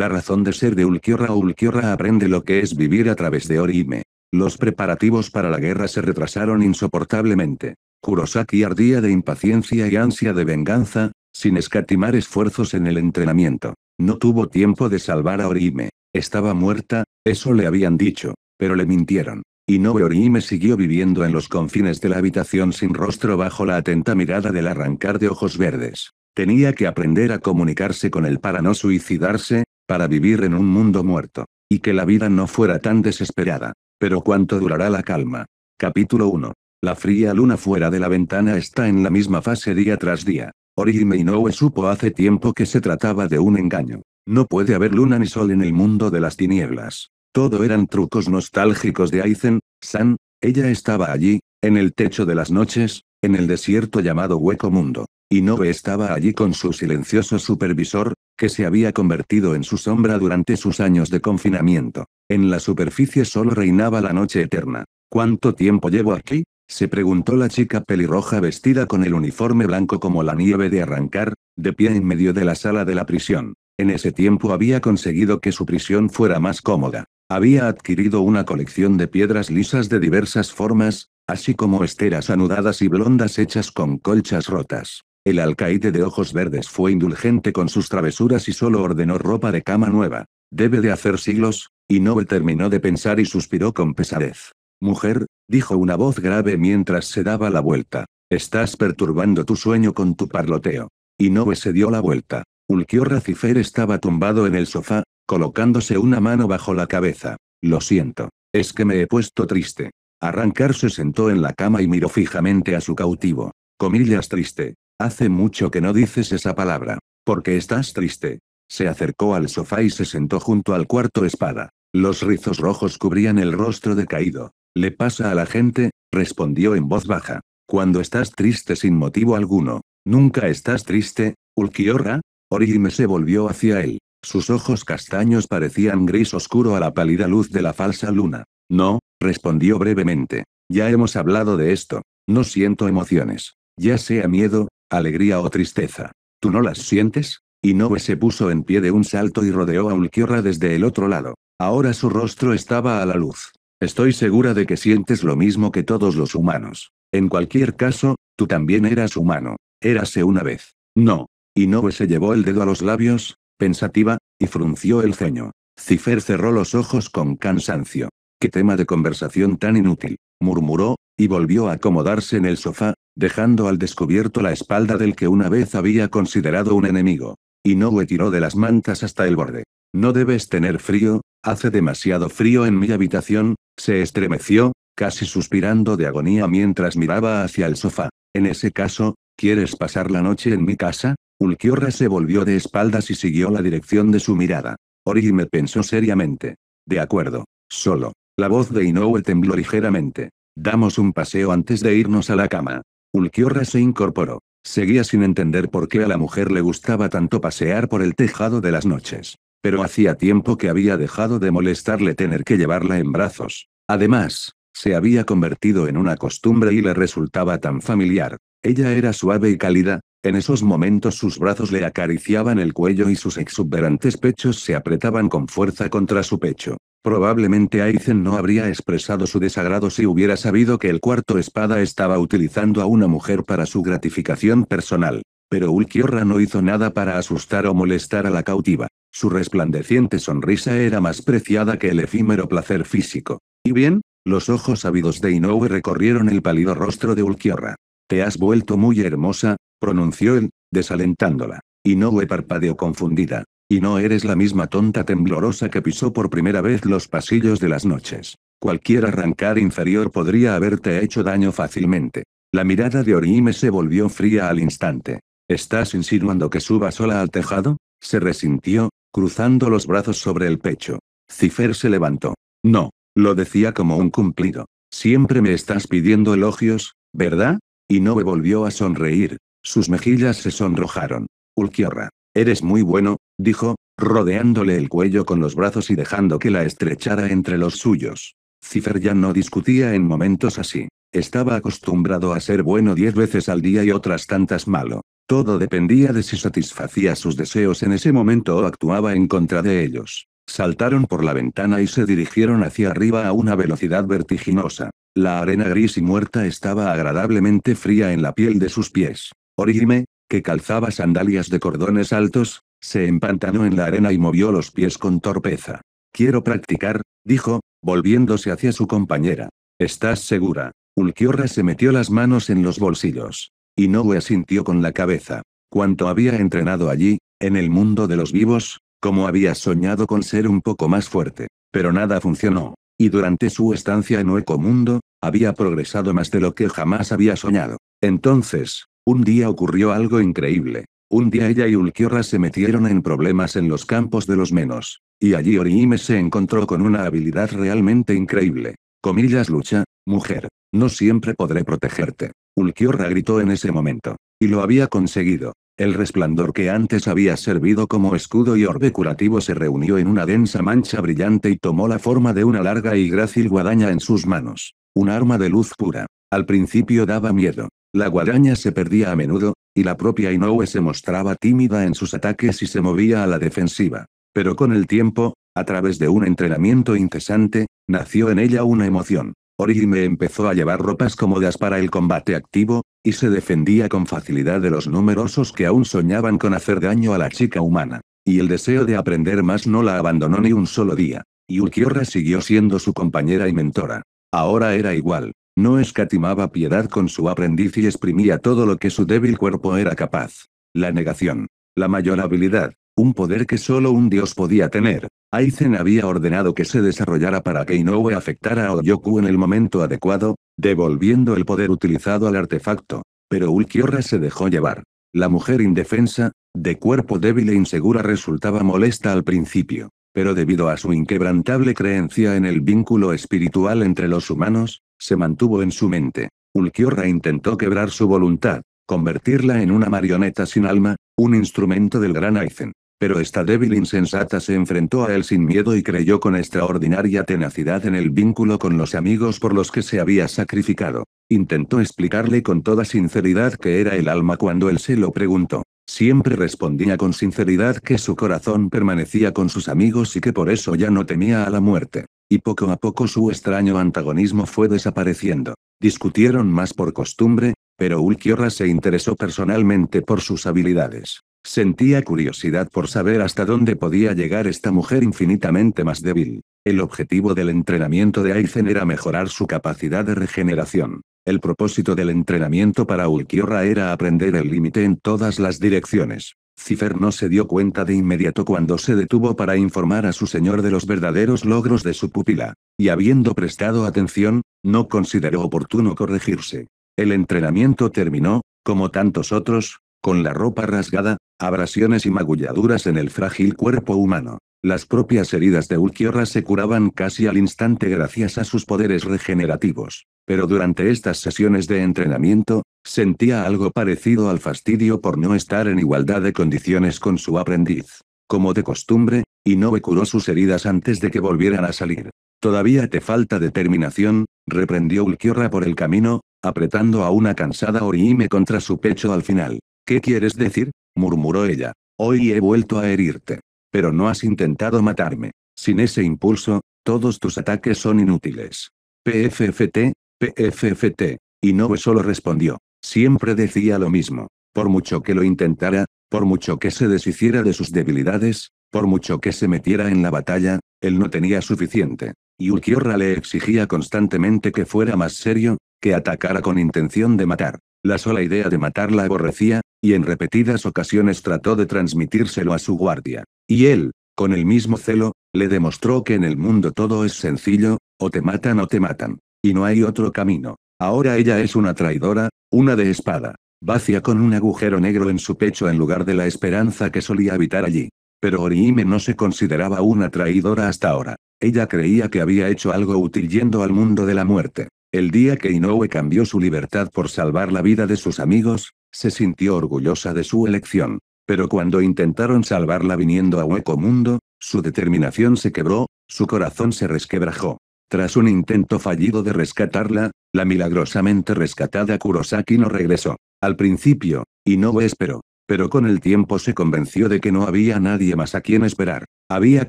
La razón de ser de Ulquiorra Ulquiorra aprende lo que es vivir a través de Orihime. Los preparativos para la guerra se retrasaron insoportablemente. Kurosaki ardía de impaciencia y ansia de venganza, sin escatimar esfuerzos en el entrenamiento. No tuvo tiempo de salvar a Orihime. Estaba muerta, eso le habían dicho, pero le mintieron. Y Inoue Orihime siguió viviendo en los confines de la habitación sin rostro bajo la atenta mirada del arrancar de ojos verdes. Tenía que aprender a comunicarse con él para no suicidarse, para vivir en un mundo muerto. Y que la vida no fuera tan desesperada. Pero ¿cuánto durará la calma? Capítulo 1. La fría luna fuera de la ventana está en la misma fase día tras día. Orihime Inoue supo hace tiempo que se trataba de un engaño. No puede haber luna ni sol en el mundo de las tinieblas. Todo eran trucos nostálgicos de Aizen, San, ella estaba allí, en el techo de las noches, en el desierto llamado Hueco Mundo. Y no estaba allí con su silencioso supervisor, que se había convertido en su sombra durante sus años de confinamiento. En la superficie solo reinaba la noche eterna. ¿Cuánto tiempo llevo aquí? se preguntó la chica pelirroja vestida con el uniforme blanco como la nieve de arrancar, de pie en medio de la sala de la prisión. En ese tiempo había conseguido que su prisión fuera más cómoda. Había adquirido una colección de piedras lisas de diversas formas, así como esteras anudadas y blondas hechas con colchas rotas. El alcaide de ojos verdes fue indulgente con sus travesuras y solo ordenó ropa de cama nueva. Debe de hacer siglos, y terminó de pensar y suspiró con pesadez. Mujer, dijo una voz grave mientras se daba la vuelta. Estás perturbando tu sueño con tu parloteo. Y se dio la vuelta. Ulquior Racifer estaba tumbado en el sofá, colocándose una mano bajo la cabeza. Lo siento. Es que me he puesto triste. Arrancar se sentó en la cama y miró fijamente a su cautivo. Comillas triste. Hace mucho que no dices esa palabra. Porque estás triste. Se acercó al sofá y se sentó junto al cuarto espada. Los rizos rojos cubrían el rostro decaído. Le pasa a la gente, respondió en voz baja. Cuando estás triste sin motivo alguno. Nunca estás triste, Ulquiorra. Orihime se volvió hacia él. Sus ojos castaños parecían gris oscuro a la pálida luz de la falsa luna. No, respondió brevemente. Ya hemos hablado de esto. No siento emociones. Ya sea miedo, alegría o tristeza. ¿Tú no las sientes? Inoue se puso en pie de un salto y rodeó a Ulquiorra desde el otro lado. Ahora su rostro estaba a la luz. Estoy segura de que sientes lo mismo que todos los humanos. En cualquier caso, tú también eras humano. Érase una vez. No. Inoue se llevó el dedo a los labios, pensativa, y frunció el ceño. Cifer cerró los ojos con cansancio. Qué tema de conversación tan inútil, murmuró, y volvió a acomodarse en el sofá, dejando al descubierto la espalda del que una vez había considerado un enemigo. Inoue tiró de las mantas hasta el borde. No debes tener frío, hace demasiado frío en mi habitación, se estremeció, casi suspirando de agonía mientras miraba hacia el sofá. En ese caso, ¿quieres pasar la noche en mi casa? Ulquiorra se volvió de espaldas y siguió la dirección de su mirada. me pensó seriamente. De acuerdo. Solo. La voz de Inoue tembló ligeramente. Damos un paseo antes de irnos a la cama. Ulquiorra se incorporó. Seguía sin entender por qué a la mujer le gustaba tanto pasear por el tejado de las noches. Pero hacía tiempo que había dejado de molestarle tener que llevarla en brazos. Además, se había convertido en una costumbre y le resultaba tan familiar. Ella era suave y cálida, en esos momentos sus brazos le acariciaban el cuello y sus exuberantes pechos se apretaban con fuerza contra su pecho. Probablemente Aizen no habría expresado su desagrado si hubiera sabido que el cuarto espada estaba utilizando a una mujer para su gratificación personal. Pero Ulquiorra no hizo nada para asustar o molestar a la cautiva. Su resplandeciente sonrisa era más preciada que el efímero placer físico. ¿Y bien? Los ojos ávidos de Inoue recorrieron el pálido rostro de Ulquiorra. Te has vuelto muy hermosa, pronunció él, desalentándola. Inoue parpadeó confundida. Y no eres la misma tonta temblorosa que pisó por primera vez los pasillos de las noches. Cualquier arrancar inferior podría haberte hecho daño fácilmente. La mirada de Orihime se volvió fría al instante. ¿Estás insinuando que suba sola al tejado? Se resintió, cruzando los brazos sobre el pecho. Cifer se levantó. No, lo decía como un cumplido. Siempre me estás pidiendo elogios, ¿verdad? Y me volvió a sonreír. Sus mejillas se sonrojaron. Ulquiorra, eres muy bueno, dijo, rodeándole el cuello con los brazos y dejando que la estrechara entre los suyos. Cifer ya no discutía en momentos así. Estaba acostumbrado a ser bueno diez veces al día y otras tantas malo. Todo dependía de si satisfacía sus deseos en ese momento o actuaba en contra de ellos. Saltaron por la ventana y se dirigieron hacia arriba a una velocidad vertiginosa. La arena gris y muerta estaba agradablemente fría en la piel de sus pies. Orihime, que calzaba sandalias de cordones altos, se empantanó en la arena y movió los pies con torpeza. Quiero practicar, dijo, volviéndose hacia su compañera. ¿Estás segura? Ulquiorra se metió las manos en los bolsillos. y Inoue asintió con la cabeza. Cuanto había entrenado allí, en el mundo de los vivos, como había soñado con ser un poco más fuerte. Pero nada funcionó. Y durante su estancia en Hueco Mundo, había progresado más de lo que jamás había soñado. Entonces, un día ocurrió algo increíble. Un día ella y Ulquiorra se metieron en problemas en los campos de los menos. Y allí Orihime se encontró con una habilidad realmente increíble. Comillas lucha, mujer. No siempre podré protegerte. Ulquiorra gritó en ese momento. Y lo había conseguido. El resplandor que antes había servido como escudo y orbe curativo se reunió en una densa mancha brillante y tomó la forma de una larga y grácil guadaña en sus manos. Un arma de luz pura. Al principio daba miedo. La guadaña se perdía a menudo, y la propia Inoue se mostraba tímida en sus ataques y se movía a la defensiva. Pero con el tiempo, a través de un entrenamiento incesante, nació en ella una emoción. Orihime empezó a llevar ropas cómodas para el combate activo, y se defendía con facilidad de los numerosos que aún soñaban con hacer daño a la chica humana. Y el deseo de aprender más no la abandonó ni un solo día. Y Ukiora siguió siendo su compañera y mentora. Ahora era igual. No escatimaba piedad con su aprendiz y exprimía todo lo que su débil cuerpo era capaz. La negación. La mayor habilidad. Un poder que solo un dios podía tener. Aizen había ordenado que se desarrollara para que Inoue afectara a Oyoku en el momento adecuado, devolviendo el poder utilizado al artefacto. Pero Ulquiorra se dejó llevar. La mujer indefensa, de cuerpo débil e insegura resultaba molesta al principio, pero debido a su inquebrantable creencia en el vínculo espiritual entre los humanos, se mantuvo en su mente. Ulquiorra intentó quebrar su voluntad, convertirla en una marioneta sin alma, un instrumento del gran Aizen. Pero esta débil insensata se enfrentó a él sin miedo y creyó con extraordinaria tenacidad en el vínculo con los amigos por los que se había sacrificado. Intentó explicarle con toda sinceridad que era el alma cuando él se lo preguntó. Siempre respondía con sinceridad que su corazón permanecía con sus amigos y que por eso ya no temía a la muerte. Y poco a poco su extraño antagonismo fue desapareciendo. Discutieron más por costumbre, pero Ulquiorra se interesó personalmente por sus habilidades. Sentía curiosidad por saber hasta dónde podía llegar esta mujer infinitamente más débil. El objetivo del entrenamiento de Aizen era mejorar su capacidad de regeneración. El propósito del entrenamiento para Ulquiorra era aprender el límite en todas las direcciones. Cipher no se dio cuenta de inmediato cuando se detuvo para informar a su señor de los verdaderos logros de su pupila, y habiendo prestado atención, no consideró oportuno corregirse. El entrenamiento terminó, como tantos otros, con la ropa rasgada, abrasiones y magulladuras en el frágil cuerpo humano. Las propias heridas de Ulquiorra se curaban casi al instante gracias a sus poderes regenerativos. Pero durante estas sesiones de entrenamiento, sentía algo parecido al fastidio por no estar en igualdad de condiciones con su aprendiz. Como de costumbre, Inoue curó sus heridas antes de que volvieran a salir. Todavía te falta determinación, reprendió Ulquiorra por el camino, apretando a una cansada Orihime contra su pecho al final. ¿Qué quieres decir? murmuró ella. Hoy he vuelto a herirte. Pero no has intentado matarme. Sin ese impulso, todos tus ataques son inútiles. PFFT, PFFT. Y no solo respondió. Siempre decía lo mismo. Por mucho que lo intentara, por mucho que se deshiciera de sus debilidades, por mucho que se metiera en la batalla, él no tenía suficiente. Y Ulquiorra le exigía constantemente que fuera más serio, que atacara con intención de matar. La sola idea de matarla aborrecía, y en repetidas ocasiones trató de transmitírselo a su guardia. Y él, con el mismo celo, le demostró que en el mundo todo es sencillo, o te matan o te matan. Y no hay otro camino. Ahora ella es una traidora, una de espada, vacía con un agujero negro en su pecho en lugar de la esperanza que solía habitar allí. Pero Orihime no se consideraba una traidora hasta ahora. Ella creía que había hecho algo útil yendo al mundo de la muerte. El día que Inoue cambió su libertad por salvar la vida de sus amigos, se sintió orgullosa de su elección. Pero cuando intentaron salvarla viniendo a Hueco Mundo, su determinación se quebró, su corazón se resquebrajó. Tras un intento fallido de rescatarla, la milagrosamente rescatada Kurosaki no regresó. Al principio, Inoue esperó. Pero con el tiempo se convenció de que no había nadie más a quien esperar. Había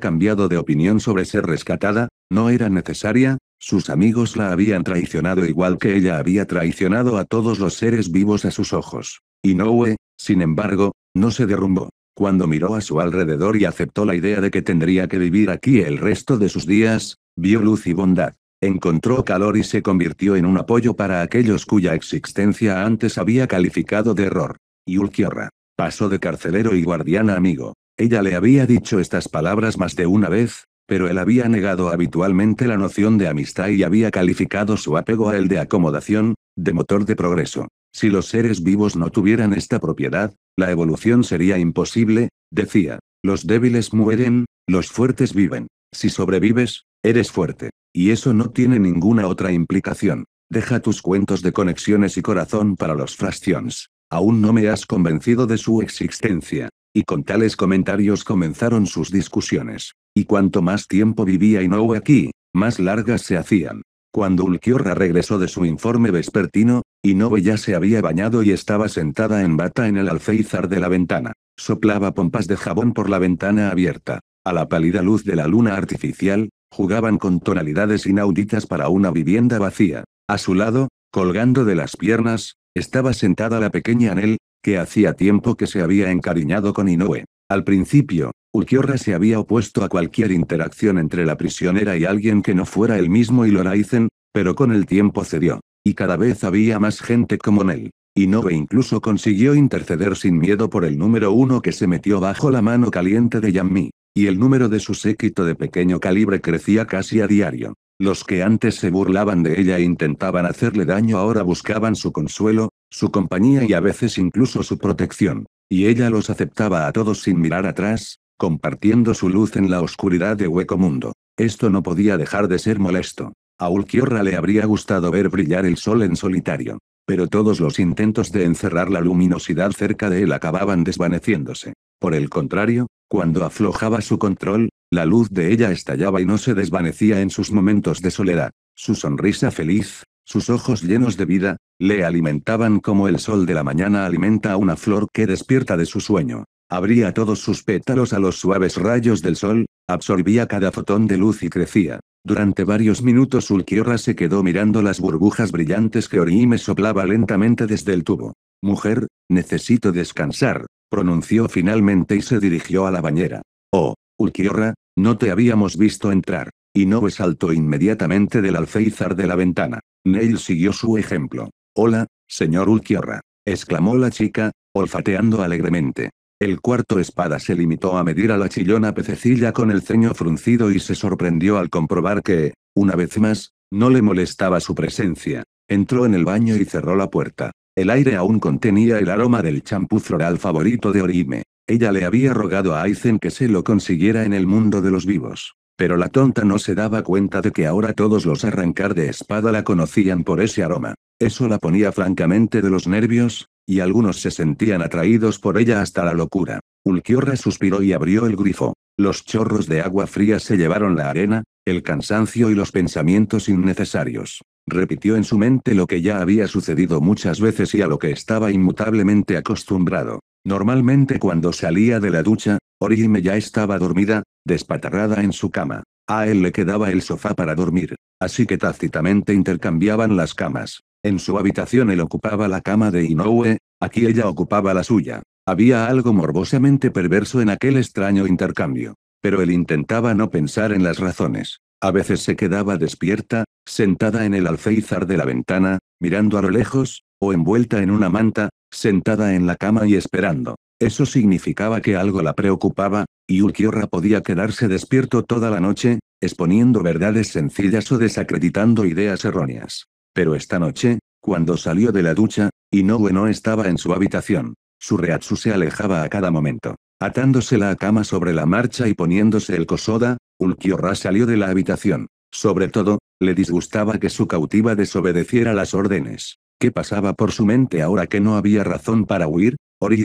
cambiado de opinión sobre ser rescatada, no era necesaria, sus amigos la habían traicionado igual que ella había traicionado a todos los seres vivos a sus ojos. Y Inoue, sin embargo, no se derrumbó. Cuando miró a su alrededor y aceptó la idea de que tendría que vivir aquí el resto de sus días, vio luz y bondad. Encontró calor y se convirtió en un apoyo para aquellos cuya existencia antes había calificado de error. Yulkiorra. Pasó de carcelero y guardiana a amigo. Ella le había dicho estas palabras más de una vez, pero él había negado habitualmente la noción de amistad y había calificado su apego a él de acomodación, de motor de progreso. Si los seres vivos no tuvieran esta propiedad, la evolución sería imposible, decía. Los débiles mueren, los fuertes viven. Si sobrevives, eres fuerte. Y eso no tiene ninguna otra implicación. Deja tus cuentos de conexiones y corazón para los fractions. Aún no me has convencido de su existencia. Y con tales comentarios comenzaron sus discusiones. Y cuanto más tiempo vivía Inoue aquí, más largas se hacían. Cuando Ulquiorra regresó de su informe vespertino, Inoue ya se había bañado y estaba sentada en bata en el alféizar de la ventana. Soplaba pompas de jabón por la ventana abierta. A la pálida luz de la luna artificial, jugaban con tonalidades inauditas para una vivienda vacía. A su lado, colgando de las piernas, estaba sentada la pequeña Anel, que hacía tiempo que se había encariñado con Inoue. Al principio, Ukiorra se había opuesto a cualquier interacción entre la prisionera y alguien que no fuera él mismo y lo Loraizen, pero con el tiempo cedió. Y cada vez había más gente como él. Y nove incluso consiguió interceder sin miedo por el número uno que se metió bajo la mano caliente de Yammi. Y el número de su séquito de pequeño calibre crecía casi a diario. Los que antes se burlaban de ella e intentaban hacerle daño ahora buscaban su consuelo, su compañía y a veces incluso su protección. Y ella los aceptaba a todos sin mirar atrás, compartiendo su luz en la oscuridad de hueco mundo. Esto no podía dejar de ser molesto. A Ulquiorra le habría gustado ver brillar el sol en solitario, pero todos los intentos de encerrar la luminosidad cerca de él acababan desvaneciéndose. Por el contrario, cuando aflojaba su control, la luz de ella estallaba y no se desvanecía en sus momentos de soledad. Su sonrisa feliz, sus ojos llenos de vida, le alimentaban como el sol de la mañana alimenta a una flor que despierta de su sueño abría todos sus pétalos a los suaves rayos del sol, absorbía cada fotón de luz y crecía. Durante varios minutos Ulquiorra se quedó mirando las burbujas brillantes que Orihime soplaba lentamente desde el tubo. Mujer, necesito descansar, pronunció finalmente y se dirigió a la bañera. Oh, Ulquiorra, no te habíamos visto entrar. y Inoue saltó inmediatamente del alféizar de la ventana. Neil siguió su ejemplo. Hola, señor Ulquiorra, exclamó la chica, olfateando alegremente. El cuarto espada se limitó a medir a la chillona pececilla con el ceño fruncido y se sorprendió al comprobar que, una vez más, no le molestaba su presencia. Entró en el baño y cerró la puerta. El aire aún contenía el aroma del champú floral favorito de Orime. Ella le había rogado a Aizen que se lo consiguiera en el mundo de los vivos. Pero la tonta no se daba cuenta de que ahora todos los arrancar de espada la conocían por ese aroma. Eso la ponía francamente de los nervios, y algunos se sentían atraídos por ella hasta la locura. Ulquiorra suspiró y abrió el grifo. Los chorros de agua fría se llevaron la arena, el cansancio y los pensamientos innecesarios. Repitió en su mente lo que ya había sucedido muchas veces y a lo que estaba inmutablemente acostumbrado. Normalmente cuando salía de la ducha, Orihime ya estaba dormida, despatarrada en su cama. A él le quedaba el sofá para dormir, así que tácitamente intercambiaban las camas. En su habitación él ocupaba la cama de Inoue, aquí ella ocupaba la suya. Había algo morbosamente perverso en aquel extraño intercambio. Pero él intentaba no pensar en las razones. A veces se quedaba despierta, sentada en el alféizar de la ventana, mirando a lo lejos, o envuelta en una manta, sentada en la cama y esperando. Eso significaba que algo la preocupaba, y podía quedarse despierto toda la noche, exponiendo verdades sencillas o desacreditando ideas erróneas. Pero esta noche, cuando salió de la ducha, Inoue no estaba en su habitación. Su reatsu se alejaba a cada momento. Atándose la cama sobre la marcha y poniéndose el kosoda, Ulquiorra salió de la habitación. Sobre todo, le disgustaba que su cautiva desobedeciera las órdenes. ¿Qué pasaba por su mente ahora que no había razón para huir?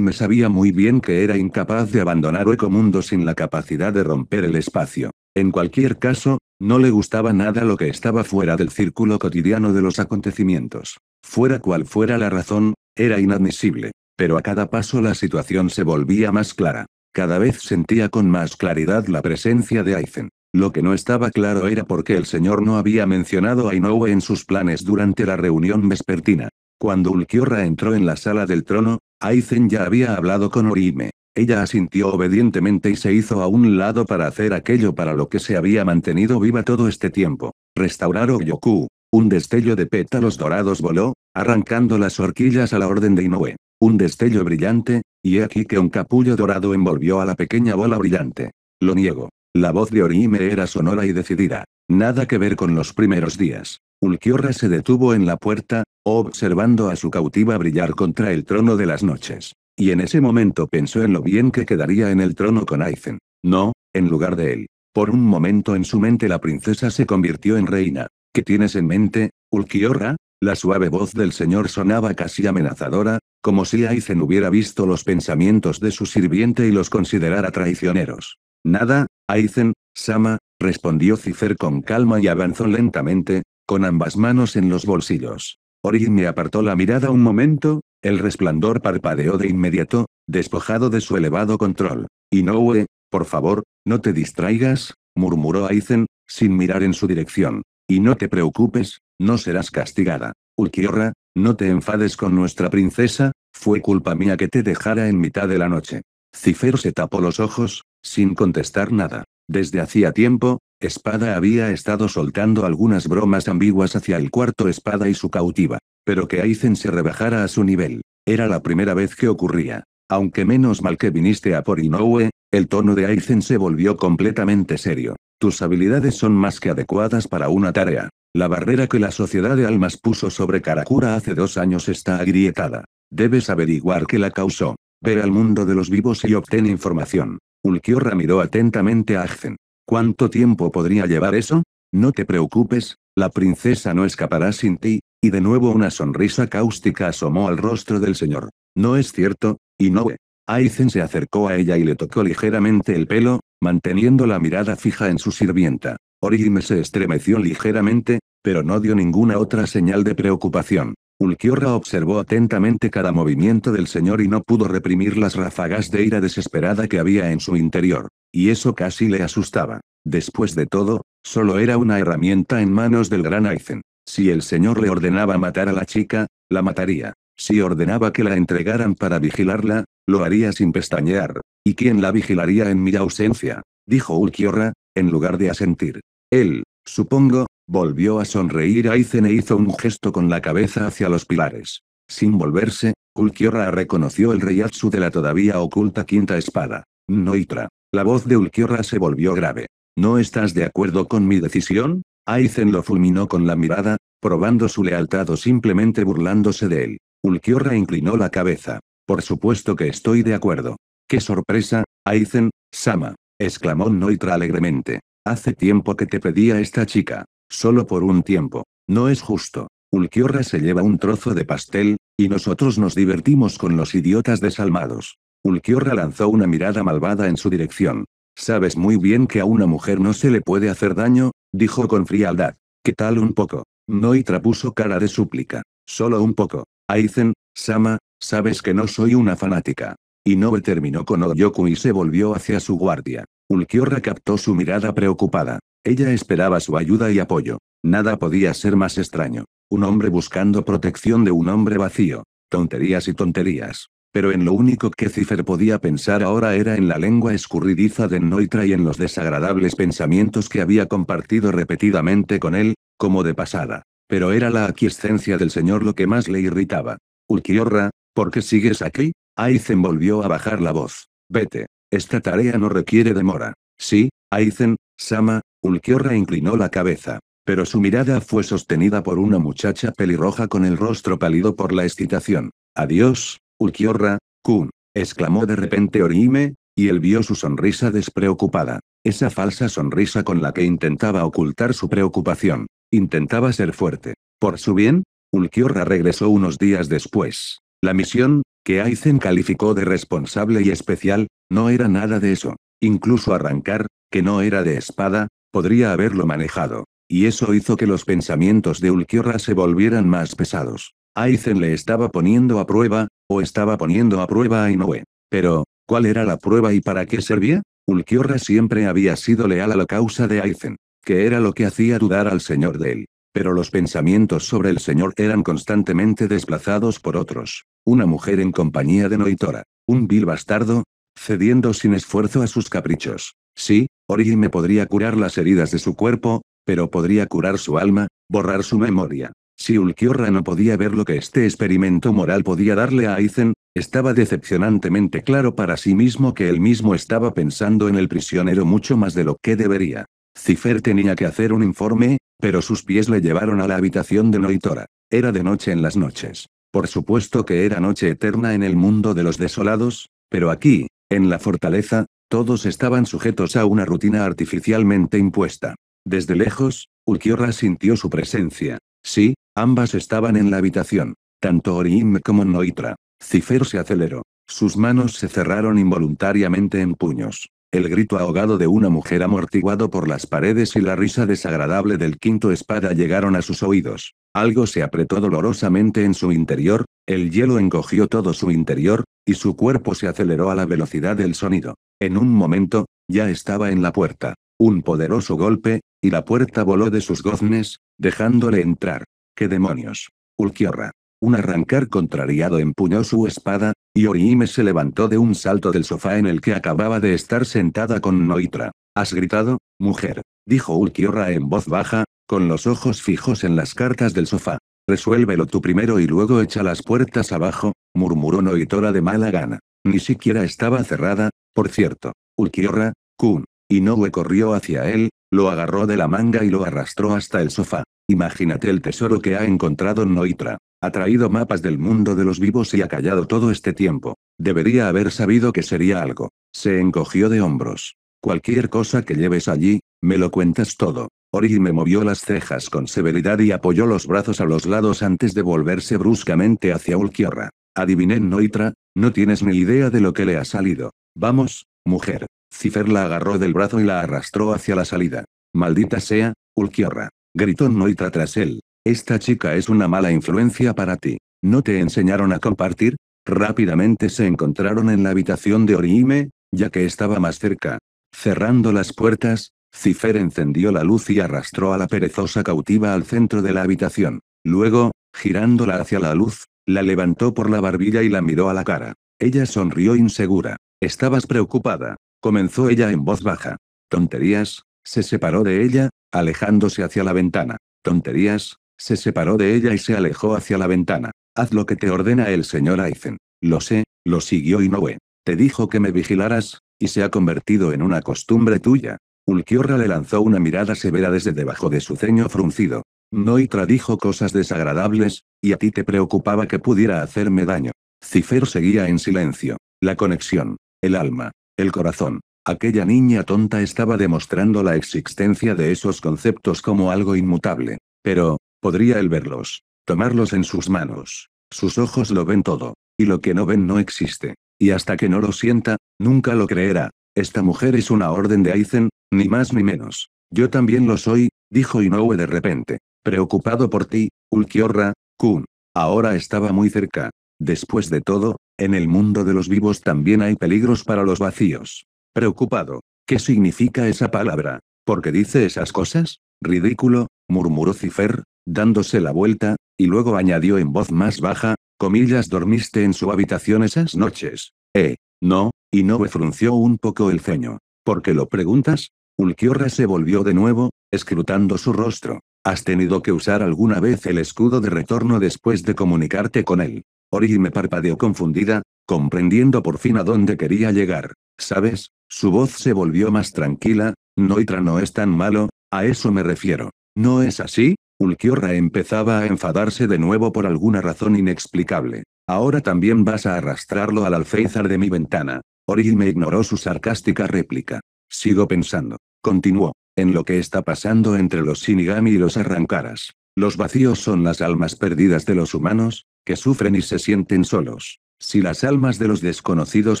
me sabía muy bien que era incapaz de abandonar Hueco Mundo sin la capacidad de romper el espacio. En cualquier caso, no le gustaba nada lo que estaba fuera del círculo cotidiano de los acontecimientos. Fuera cual fuera la razón, era inadmisible. Pero a cada paso la situación se volvía más clara. Cada vez sentía con más claridad la presencia de Aizen. Lo que no estaba claro era por qué el señor no había mencionado a Inoue en sus planes durante la reunión vespertina. Cuando Ulquiorra entró en la sala del trono, Aizen ya había hablado con Orihime. Ella asintió obedientemente y se hizo a un lado para hacer aquello para lo que se había mantenido viva todo este tiempo. Restaurar Oyoku. Un destello de pétalos dorados voló, arrancando las horquillas a la orden de Inoue. Un destello brillante, y aquí que un capullo dorado envolvió a la pequeña bola brillante. Lo niego. La voz de Orihime era sonora y decidida. Nada que ver con los primeros días. Ulquiorra se detuvo en la puerta, observando a su cautiva brillar contra el trono de las noches. Y en ese momento pensó en lo bien que quedaría en el trono con Aizen. No, en lugar de él. Por un momento en su mente la princesa se convirtió en reina. ¿Qué tienes en mente, Ulquiorra? La suave voz del señor sonaba casi amenazadora, como si Aizen hubiera visto los pensamientos de su sirviente y los considerara traicioneros. Nada, Aizen, Sama, respondió Cifer con calma y avanzó lentamente, con ambas manos en los bolsillos me apartó la mirada un momento, el resplandor parpadeó de inmediato, despojado de su elevado control. Inoue, por favor, no te distraigas, murmuró Aizen, sin mirar en su dirección. Y no te preocupes, no serás castigada. Ulquiorra, no te enfades con nuestra princesa, fue culpa mía que te dejara en mitad de la noche. Cifer se tapó los ojos, sin contestar nada. Desde hacía tiempo, Espada había estado soltando algunas bromas ambiguas hacia el cuarto espada y su cautiva. Pero que Aizen se rebajara a su nivel. Era la primera vez que ocurría. Aunque menos mal que viniste a por el tono de Aizen se volvió completamente serio. Tus habilidades son más que adecuadas para una tarea. La barrera que la Sociedad de Almas puso sobre Karakura hace dos años está agrietada. Debes averiguar qué la causó. Ve al mundo de los vivos y obtén información. Ulquiorra miró atentamente a Aizen. ¿Cuánto tiempo podría llevar eso? No te preocupes, la princesa no escapará sin ti, y de nuevo una sonrisa cáustica asomó al rostro del señor. No es cierto, y Inoue. Aizen se acercó a ella y le tocó ligeramente el pelo, manteniendo la mirada fija en su sirvienta. Orihime se estremeció ligeramente, pero no dio ninguna otra señal de preocupación. Ulquiorra observó atentamente cada movimiento del señor y no pudo reprimir las ráfagas de ira desesperada que había en su interior y eso casi le asustaba. Después de todo, solo era una herramienta en manos del gran Aizen. Si el señor le ordenaba matar a la chica, la mataría. Si ordenaba que la entregaran para vigilarla, lo haría sin pestañear. ¿Y quién la vigilaría en mi ausencia? dijo Ulquiorra, en lugar de asentir. Él, supongo, volvió a sonreír a Aizen e hizo un gesto con la cabeza hacia los pilares. Sin volverse, Ulquiorra reconoció el reyatsu de la todavía oculta quinta espada. Noitra. La voz de Ulquiorra se volvió grave. ¿No estás de acuerdo con mi decisión? Aizen lo fulminó con la mirada, probando su lealtad o simplemente burlándose de él. Ulquiorra inclinó la cabeza. Por supuesto que estoy de acuerdo. ¡Qué sorpresa, Aizen, Sama! exclamó Noitra alegremente. Hace tiempo que te pedía esta chica. Solo por un tiempo. No es justo. Ulquiorra se lleva un trozo de pastel, y nosotros nos divertimos con los idiotas desalmados. Ulquiorra lanzó una mirada malvada en su dirección. Sabes muy bien que a una mujer no se le puede hacer daño, dijo con frialdad. ¿Qué tal un poco? Noitra puso cara de súplica. Solo un poco. Aizen, Sama, sabes que no soy una fanática. Y Inoue terminó con Oyoku y se volvió hacia su guardia. Ulquiorra captó su mirada preocupada. Ella esperaba su ayuda y apoyo. Nada podía ser más extraño. Un hombre buscando protección de un hombre vacío. Tonterías y tonterías pero en lo único que Cifer podía pensar ahora era en la lengua escurridiza de Noitra y en los desagradables pensamientos que había compartido repetidamente con él, como de pasada. Pero era la aquiescencia del señor lo que más le irritaba. Ulquiorra, ¿por qué sigues aquí? Aizen volvió a bajar la voz. Vete. Esta tarea no requiere demora. Sí, Aizen, Sama, Ulquiorra inclinó la cabeza. Pero su mirada fue sostenida por una muchacha pelirroja con el rostro pálido por la excitación. Adiós, Ulquiorra, Kun, exclamó de repente Orihime, y él vio su sonrisa despreocupada. Esa falsa sonrisa con la que intentaba ocultar su preocupación. Intentaba ser fuerte. Por su bien, Ulquiorra regresó unos días después. La misión, que Aizen calificó de responsable y especial, no era nada de eso. Incluso arrancar, que no era de espada, podría haberlo manejado. Y eso hizo que los pensamientos de Ulquiorra se volvieran más pesados. Aizen le estaba poniendo a prueba, o estaba poniendo a prueba a Inoue. Pero, ¿cuál era la prueba y para qué servía? Ulquiorra siempre había sido leal a la causa de Aizen, que era lo que hacía dudar al señor de él. Pero los pensamientos sobre el señor eran constantemente desplazados por otros. Una mujer en compañía de Noitora. Un vil bastardo, cediendo sin esfuerzo a sus caprichos. Sí, Orihime podría curar las heridas de su cuerpo, pero podría curar su alma, borrar su memoria. Si Ulquiorra no podía ver lo que este experimento moral podía darle a Aizen, estaba decepcionantemente claro para sí mismo que él mismo estaba pensando en el prisionero mucho más de lo que debería. Cifer tenía que hacer un informe, pero sus pies le llevaron a la habitación de Noitora. Era de noche en las noches. Por supuesto que era noche eterna en el mundo de los desolados, pero aquí, en la fortaleza, todos estaban sujetos a una rutina artificialmente impuesta. Desde lejos, Ulkiorra sintió su presencia. Sí, ambas estaban en la habitación. Tanto Oriim como Noitra. Cifer se aceleró. Sus manos se cerraron involuntariamente en puños. El grito ahogado de una mujer amortiguado por las paredes y la risa desagradable del quinto espada llegaron a sus oídos. Algo se apretó dolorosamente en su interior, el hielo encogió todo su interior, y su cuerpo se aceleró a la velocidad del sonido. En un momento, ya estaba en la puerta. Un poderoso golpe, y la puerta voló de sus goznes, Dejándole entrar. ¡Qué demonios! Ulquiorra. Un arrancar contrariado empuñó su espada, y Orihime se levantó de un salto del sofá en el que acababa de estar sentada con Noitra. ¿Has gritado, mujer? dijo Ulquiorra en voz baja, con los ojos fijos en las cartas del sofá. Resuélvelo tú primero y luego echa las puertas abajo, murmuró Noitora de mala gana. Ni siquiera estaba cerrada, por cierto. Ulquiorra, Kun, Inoue corrió hacia él, lo agarró de la manga y lo arrastró hasta el sofá. Imagínate el tesoro que ha encontrado Noitra. Ha traído mapas del mundo de los vivos y ha callado todo este tiempo. Debería haber sabido que sería algo. Se encogió de hombros. Cualquier cosa que lleves allí, me lo cuentas todo. Ori me movió las cejas con severidad y apoyó los brazos a los lados antes de volverse bruscamente hacia Ulquiorra. Adiviné Noitra, no tienes ni idea de lo que le ha salido. Vamos, mujer. Cifer la agarró del brazo y la arrastró hacia la salida. Maldita sea, Ulquiorra. Gritó Noitra tras él. Esta chica es una mala influencia para ti. ¿No te enseñaron a compartir? Rápidamente se encontraron en la habitación de Orihime, ya que estaba más cerca. Cerrando las puertas, Cifer encendió la luz y arrastró a la perezosa cautiva al centro de la habitación. Luego, girándola hacia la luz, la levantó por la barbilla y la miró a la cara. Ella sonrió insegura. Estabas preocupada comenzó ella en voz baja. Tonterías, se separó de ella, alejándose hacia la ventana. Tonterías, se separó de ella y se alejó hacia la ventana. Haz lo que te ordena el señor Aizen. Lo sé, lo siguió y Noé. Te dijo que me vigilaras, y se ha convertido en una costumbre tuya. Ulquiorra le lanzó una mirada severa desde debajo de su ceño fruncido. Noitra dijo cosas desagradables, y a ti te preocupaba que pudiera hacerme daño. Cifer seguía en silencio. La conexión. El alma. El corazón. Aquella niña tonta estaba demostrando la existencia de esos conceptos como algo inmutable. Pero, podría él verlos, tomarlos en sus manos. Sus ojos lo ven todo, y lo que no ven no existe. Y hasta que no lo sienta, nunca lo creerá. Esta mujer es una orden de Aizen, ni más ni menos. Yo también lo soy, dijo Inoue de repente. Preocupado por ti, Ulquiorra, Kun. Ahora estaba muy cerca. Después de todo, en el mundo de los vivos también hay peligros para los vacíos. Preocupado. ¿Qué significa esa palabra? ¿Por qué dice esas cosas? Ridículo, murmuró Cifer, dándose la vuelta, y luego añadió en voz más baja, comillas dormiste en su habitación esas noches. Eh, no, y me frunció un poco el ceño. ¿Por qué lo preguntas? Ulquiorra se volvió de nuevo, escrutando su rostro. ¿Has tenido que usar alguna vez el escudo de retorno después de comunicarte con él? Ori me parpadeó confundida, comprendiendo por fin a dónde quería llegar. ¿Sabes? Su voz se volvió más tranquila, Noitra no es tan malo, a eso me refiero. ¿No es así? Ulquiorra empezaba a enfadarse de nuevo por alguna razón inexplicable. Ahora también vas a arrastrarlo al alféizar de mi ventana. Ori me ignoró su sarcástica réplica. Sigo pensando. Continuó. En lo que está pasando entre los Shinigami y los Arrancaras. Los vacíos son las almas perdidas de los humanos, que sufren y se sienten solos. Si las almas de los desconocidos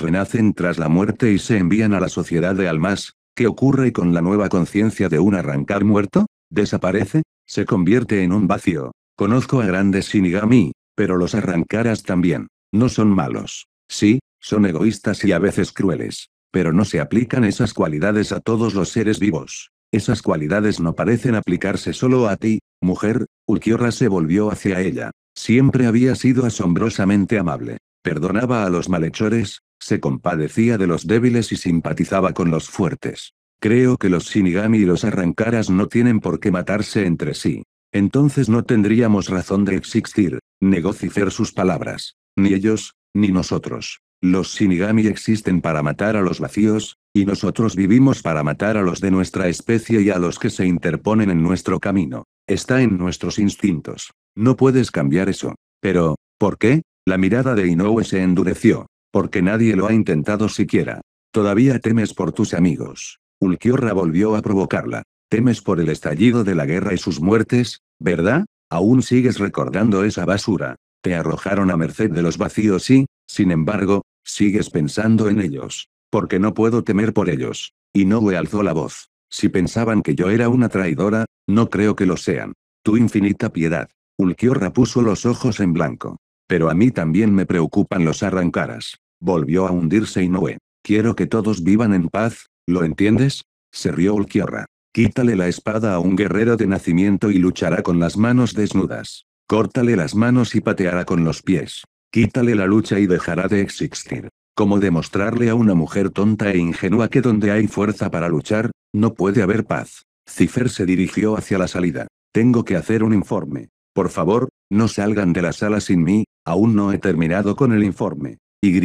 renacen tras la muerte y se envían a la sociedad de almas, ¿qué ocurre con la nueva conciencia de un arrancar muerto? ¿Desaparece? ¿Se convierte en un vacío? Conozco a grandes Shinigami, pero los arrancaras también. No son malos. Sí, son egoístas y a veces crueles. Pero no se aplican esas cualidades a todos los seres vivos. Esas cualidades no parecen aplicarse solo a ti, mujer, Ulquiorra se volvió hacia ella. Siempre había sido asombrosamente amable. Perdonaba a los malhechores, se compadecía de los débiles y simpatizaba con los fuertes. Creo que los Shinigami y los Arrancaras no tienen por qué matarse entre sí. Entonces no tendríamos razón de existir, negociar sus palabras. Ni ellos, ni nosotros. Los Shinigami existen para matar a los vacíos, y nosotros vivimos para matar a los de nuestra especie y a los que se interponen en nuestro camino. Está en nuestros instintos. No puedes cambiar eso. Pero, ¿por qué? La mirada de Inoue se endureció. Porque nadie lo ha intentado siquiera. Todavía temes por tus amigos. Ulquiorra volvió a provocarla. Temes por el estallido de la guerra y sus muertes, ¿verdad? Aún sigues recordando esa basura. Te arrojaron a merced de los vacíos y, sin embargo, sigues pensando en ellos. Porque no puedo temer por ellos. Inoue alzó la voz. Si pensaban que yo era una traidora, no creo que lo sean. Tu infinita piedad, Ulquiorra puso los ojos en blanco. Pero a mí también me preocupan los arrancaras. Volvió a hundirse noé. Quiero que todos vivan en paz, ¿lo entiendes? Se rió Ulquiorra. Quítale la espada a un guerrero de nacimiento y luchará con las manos desnudas. Córtale las manos y pateará con los pies. Quítale la lucha y dejará de existir. Como demostrarle a una mujer tonta e ingenua que donde hay fuerza para luchar, no puede haber paz. Cifer se dirigió hacia la salida. Tengo que hacer un informe. Por favor, no salgan de la sala sin mí, aún no he terminado con el informe. Y.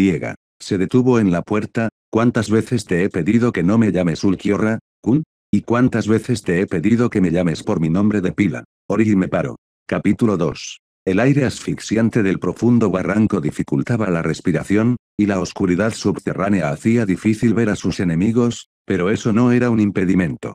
Se detuvo en la puerta, ¿cuántas veces te he pedido que no me llames Ulquiorra, Kun? ¿Y cuántas veces te he pedido que me llames por mi nombre de pila? Ori me paro. Capítulo 2. El aire asfixiante del profundo barranco dificultaba la respiración, y la oscuridad subterránea hacía difícil ver a sus enemigos, pero eso no era un impedimento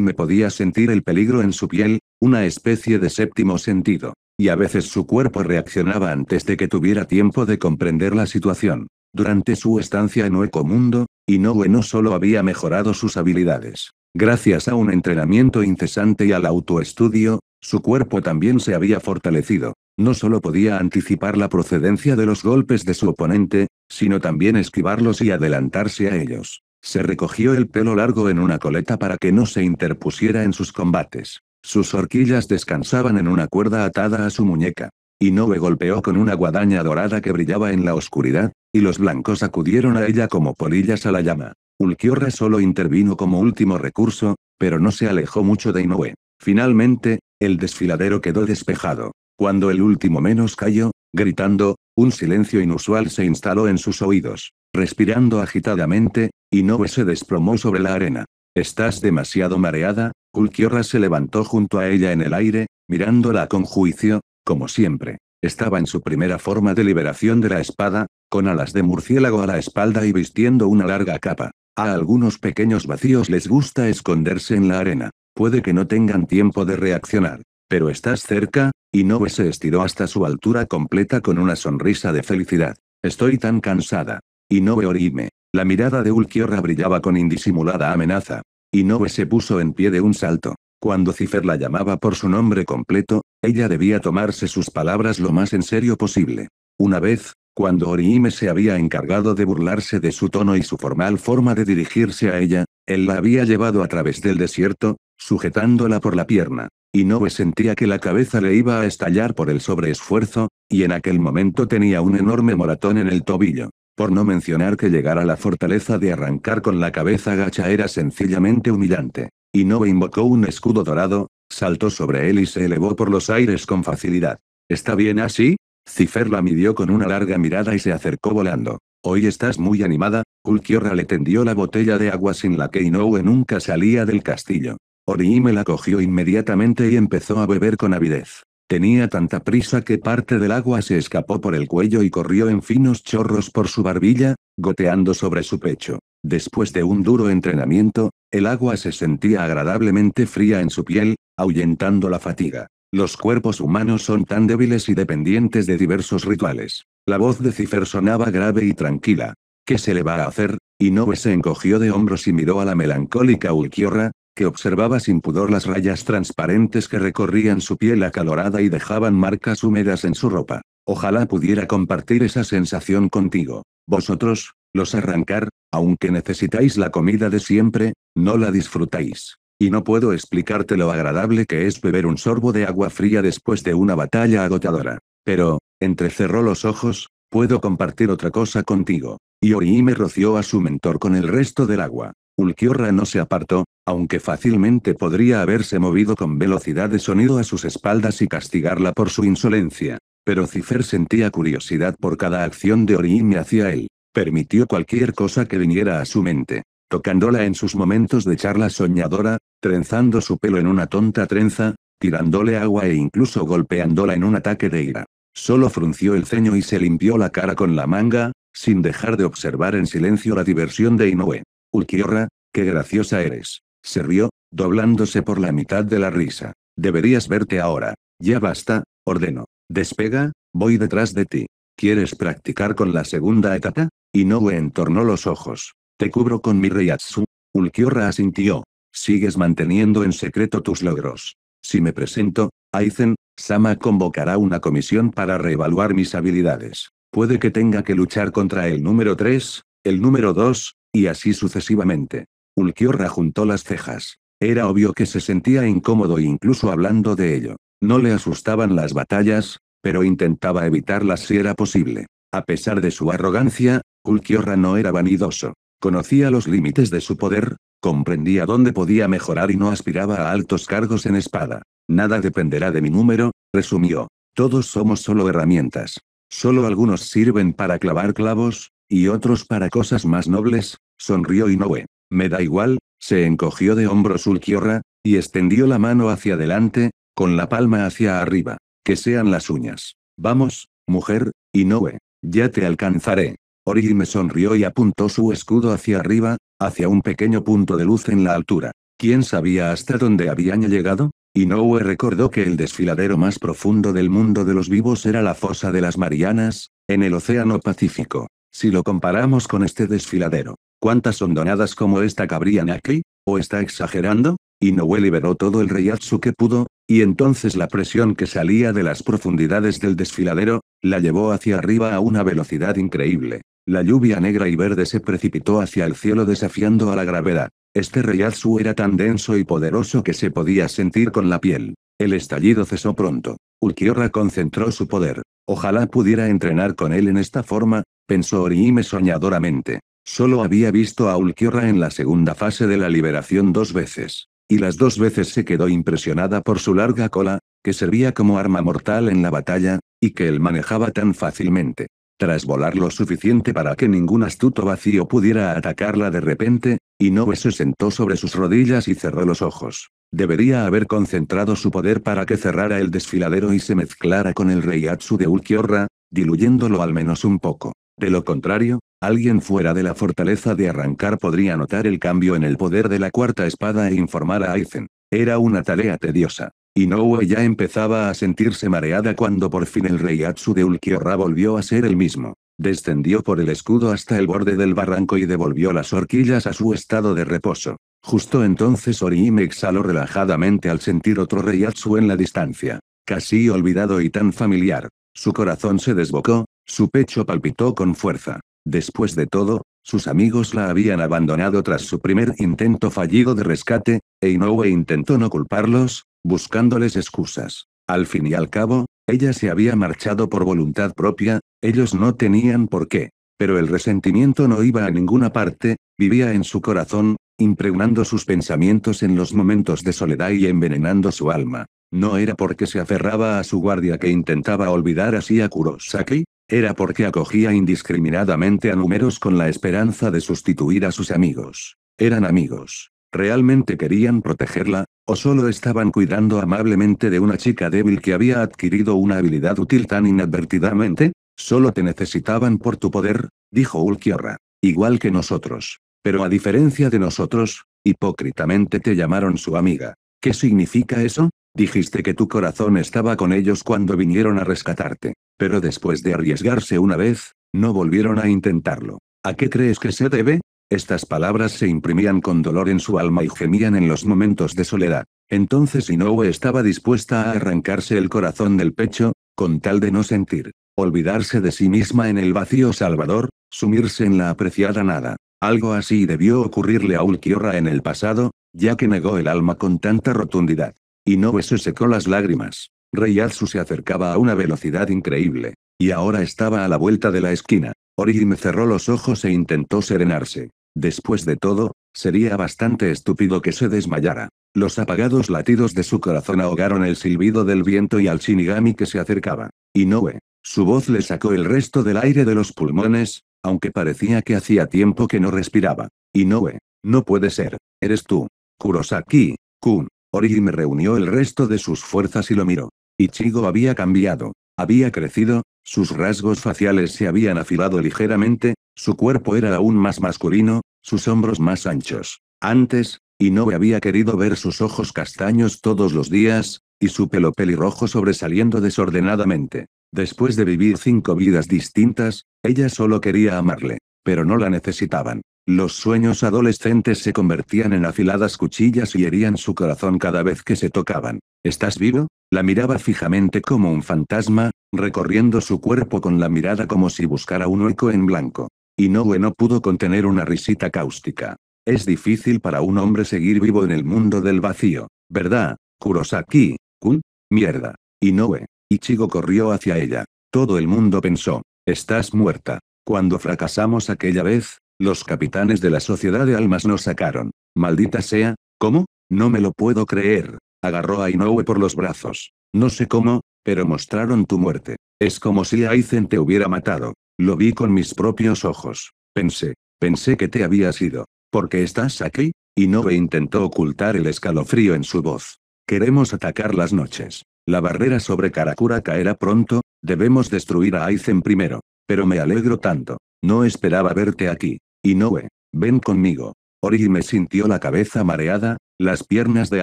me podía sentir el peligro en su piel, una especie de séptimo sentido. Y a veces su cuerpo reaccionaba antes de que tuviera tiempo de comprender la situación. Durante su estancia en Hueco Mundo, Inoue no solo había mejorado sus habilidades. Gracias a un entrenamiento incesante y al autoestudio, su cuerpo también se había fortalecido. No solo podía anticipar la procedencia de los golpes de su oponente, sino también esquivarlos y adelantarse a ellos. Se recogió el pelo largo en una coleta para que no se interpusiera en sus combates. Sus horquillas descansaban en una cuerda atada a su muñeca. Inoue golpeó con una guadaña dorada que brillaba en la oscuridad, y los blancos acudieron a ella como polillas a la llama. Ulquiorra solo intervino como último recurso, pero no se alejó mucho de Inoue. Finalmente, el desfiladero quedó despejado. Cuando el último menos cayó, gritando, un silencio inusual se instaló en sus oídos. Respirando agitadamente, y Inoue se desplomó sobre la arena. Estás demasiado mareada, Ulquiorra se levantó junto a ella en el aire, mirándola con juicio, como siempre. Estaba en su primera forma de liberación de la espada, con alas de murciélago a la espalda y vistiendo una larga capa. A algunos pequeños vacíos les gusta esconderse en la arena. Puede que no tengan tiempo de reaccionar. Pero estás cerca, Y Inoue se estiró hasta su altura completa con una sonrisa de felicidad. Estoy tan cansada. Y Inoue orime. La mirada de Ulquiorra brillaba con indisimulada amenaza. y Inoue se puso en pie de un salto. Cuando Cifer la llamaba por su nombre completo, ella debía tomarse sus palabras lo más en serio posible. Una vez, cuando Orihime se había encargado de burlarse de su tono y su formal forma de dirigirse a ella, él la había llevado a través del desierto, sujetándola por la pierna. Y Inoue sentía que la cabeza le iba a estallar por el sobreesfuerzo, y en aquel momento tenía un enorme moratón en el tobillo. Por no mencionar que llegar a la fortaleza de arrancar con la cabeza gacha era sencillamente humillante. Inoue invocó un escudo dorado, saltó sobre él y se elevó por los aires con facilidad. ¿Está bien así? Cifer la midió con una larga mirada y se acercó volando. Hoy estás muy animada, Kulkiorra le tendió la botella de agua sin la que Inoue nunca salía del castillo. Orihime la cogió inmediatamente y empezó a beber con avidez. Tenía tanta prisa que parte del agua se escapó por el cuello y corrió en finos chorros por su barbilla, goteando sobre su pecho. Después de un duro entrenamiento, el agua se sentía agradablemente fría en su piel, ahuyentando la fatiga. Los cuerpos humanos son tan débiles y dependientes de diversos rituales. La voz de Cifer sonaba grave y tranquila. ¿Qué se le va a hacer? Y Inoue se encogió de hombros y miró a la melancólica Ulquiorra, que observaba sin pudor las rayas transparentes que recorrían su piel acalorada y dejaban marcas húmedas en su ropa. Ojalá pudiera compartir esa sensación contigo. Vosotros, los arrancar, aunque necesitáis la comida de siempre, no la disfrutáis. Y no puedo explicarte lo agradable que es beber un sorbo de agua fría después de una batalla agotadora. Pero, entrecerró los ojos, puedo compartir otra cosa contigo. Y Orihime roció a su mentor con el resto del agua. Ulquiorra no se apartó, aunque fácilmente podría haberse movido con velocidad de sonido a sus espaldas y castigarla por su insolencia. Pero Cifer sentía curiosidad por cada acción de Orihime hacia él. Permitió cualquier cosa que viniera a su mente. Tocándola en sus momentos de charla soñadora, trenzando su pelo en una tonta trenza, tirándole agua e incluso golpeándola en un ataque de ira. Solo frunció el ceño y se limpió la cara con la manga, sin dejar de observar en silencio la diversión de Inoue. Ulquiorra, qué graciosa eres. Se rió, doblándose por la mitad de la risa. Deberías verte ahora. Ya basta, ordeno. Despega, voy detrás de ti. ¿Quieres practicar con la segunda etapa? Inoue entornó los ojos. Te cubro con mi reyatsu. Ulquiorra asintió. Sigues manteniendo en secreto tus logros. Si me presento, Aizen, Sama convocará una comisión para reevaluar mis habilidades. Puede que tenga que luchar contra el número 3, el número 2, y así sucesivamente. Ulquiorra juntó las cejas. Era obvio que se sentía incómodo incluso hablando de ello. No le asustaban las batallas, pero intentaba evitarlas si era posible. A pesar de su arrogancia, Ulquiorra no era vanidoso. Conocía los límites de su poder, comprendía dónde podía mejorar y no aspiraba a altos cargos en espada. Nada dependerá de mi número, resumió. Todos somos solo herramientas. Solo algunos sirven para clavar clavos, y otros para cosas más nobles, sonrió Inoue. Me da igual, se encogió de hombros Ulquiorra, y extendió la mano hacia adelante, con la palma hacia arriba. Que sean las uñas. Vamos, mujer, Inoue. Ya te alcanzaré. me sonrió y apuntó su escudo hacia arriba, hacia un pequeño punto de luz en la altura. ¿Quién sabía hasta dónde habían llegado? Inoue recordó que el desfiladero más profundo del mundo de los vivos era la fosa de las Marianas, en el Océano Pacífico. Si lo comparamos con este desfiladero, ¿cuántas hondonadas como esta cabrían aquí? ¿O está exagerando? Inoue liberó todo el reyatsu que pudo, y entonces la presión que salía de las profundidades del desfiladero, la llevó hacia arriba a una velocidad increíble. La lluvia negra y verde se precipitó hacia el cielo desafiando a la gravedad. Este reyatsu era tan denso y poderoso que se podía sentir con la piel. El estallido cesó pronto. Ulquiorra concentró su poder. Ojalá pudiera entrenar con él en esta forma, pensó Orihime soñadoramente. Solo había visto a Ulquiorra en la segunda fase de la liberación dos veces. Y las dos veces se quedó impresionada por su larga cola, que servía como arma mortal en la batalla, y que él manejaba tan fácilmente. Tras volar lo suficiente para que ningún astuto vacío pudiera atacarla de repente, Inoue se sentó sobre sus rodillas y cerró los ojos. Debería haber concentrado su poder para que cerrara el desfiladero y se mezclara con el rey Atsu de Ulquiorra, diluyéndolo al menos un poco. De lo contrario, alguien fuera de la fortaleza de arrancar podría notar el cambio en el poder de la cuarta espada e informar a Aizen. Era una tarea tediosa. y Inoue ya empezaba a sentirse mareada cuando por fin el rey Atsu de Ulquiorra volvió a ser el mismo. Descendió por el escudo hasta el borde del barranco y devolvió las horquillas a su estado de reposo. Justo entonces Orihime exhaló relajadamente al sentir otro reyatsu en la distancia. Casi olvidado y tan familiar. Su corazón se desbocó, su pecho palpitó con fuerza. Después de todo, sus amigos la habían abandonado tras su primer intento fallido de rescate, e Inoue intentó no culparlos, buscándoles excusas. Al fin y al cabo, ella se había marchado por voluntad propia, ellos no tenían por qué. Pero el resentimiento no iba a ninguna parte, vivía en su corazón, impregnando sus pensamientos en los momentos de soledad y envenenando su alma. No era porque se aferraba a su guardia que intentaba olvidar así a Kurosaki, era porque acogía indiscriminadamente a números con la esperanza de sustituir a sus amigos. Eran amigos. ¿Realmente querían protegerla, o solo estaban cuidando amablemente de una chica débil que había adquirido una habilidad útil tan inadvertidamente? Solo te necesitaban por tu poder, dijo Ulquiorra. Igual que nosotros. Pero a diferencia de nosotros, hipócritamente te llamaron su amiga. ¿Qué significa eso? Dijiste que tu corazón estaba con ellos cuando vinieron a rescatarte. Pero después de arriesgarse una vez, no volvieron a intentarlo. ¿A qué crees que se debe? Estas palabras se imprimían con dolor en su alma y gemían en los momentos de soledad. Entonces Inoue estaba dispuesta a arrancarse el corazón del pecho, con tal de no sentir, olvidarse de sí misma en el vacío salvador, sumirse en la apreciada nada. Algo así debió ocurrirle a Ulquiorra en el pasado, ya que negó el alma con tanta rotundidad. Y no se secó las lágrimas. Rey se acercaba a una velocidad increíble. Y ahora estaba a la vuelta de la esquina. Orihime cerró los ojos e intentó serenarse. Después de todo, sería bastante estúpido que se desmayara. Los apagados latidos de su corazón ahogaron el silbido del viento y al Shinigami que se acercaba. Inoue. Su voz le sacó el resto del aire de los pulmones, aunque parecía que hacía tiempo que no respiraba. Inoue, no puede ser, eres tú. Kurosaki, Kun, me reunió el resto de sus fuerzas y lo miró. Ichigo había cambiado, había crecido, sus rasgos faciales se habían afilado ligeramente, su cuerpo era aún más masculino, sus hombros más anchos. Antes, Inoue había querido ver sus ojos castaños todos los días, y su pelo pelirrojo sobresaliendo desordenadamente. Después de vivir cinco vidas distintas, ella solo quería amarle, pero no la necesitaban. Los sueños adolescentes se convertían en afiladas cuchillas y herían su corazón cada vez que se tocaban. ¿Estás vivo? La miraba fijamente como un fantasma, recorriendo su cuerpo con la mirada como si buscara un hueco en blanco. Y Inoue no pudo contener una risita cáustica. Es difícil para un hombre seguir vivo en el mundo del vacío, ¿verdad, Kurosaki? ¿Kun? Mierda. Inoue. Ichigo corrió hacia ella. Todo el mundo pensó, estás muerta. Cuando fracasamos aquella vez, los capitanes de la Sociedad de Almas nos sacaron. Maldita sea, ¿cómo? No me lo puedo creer. Agarró a Inoue por los brazos. No sé cómo, pero mostraron tu muerte. Es como si Aizen te hubiera matado. Lo vi con mis propios ojos. Pensé, pensé que te había ido. ¿Por qué estás aquí? Inoue intentó ocultar el escalofrío en su voz. Queremos atacar las noches. La barrera sobre Karakura caerá pronto, debemos destruir a Aizen primero. Pero me alegro tanto. No esperaba verte aquí. Inoue, ven conmigo. me sintió la cabeza mareada, las piernas de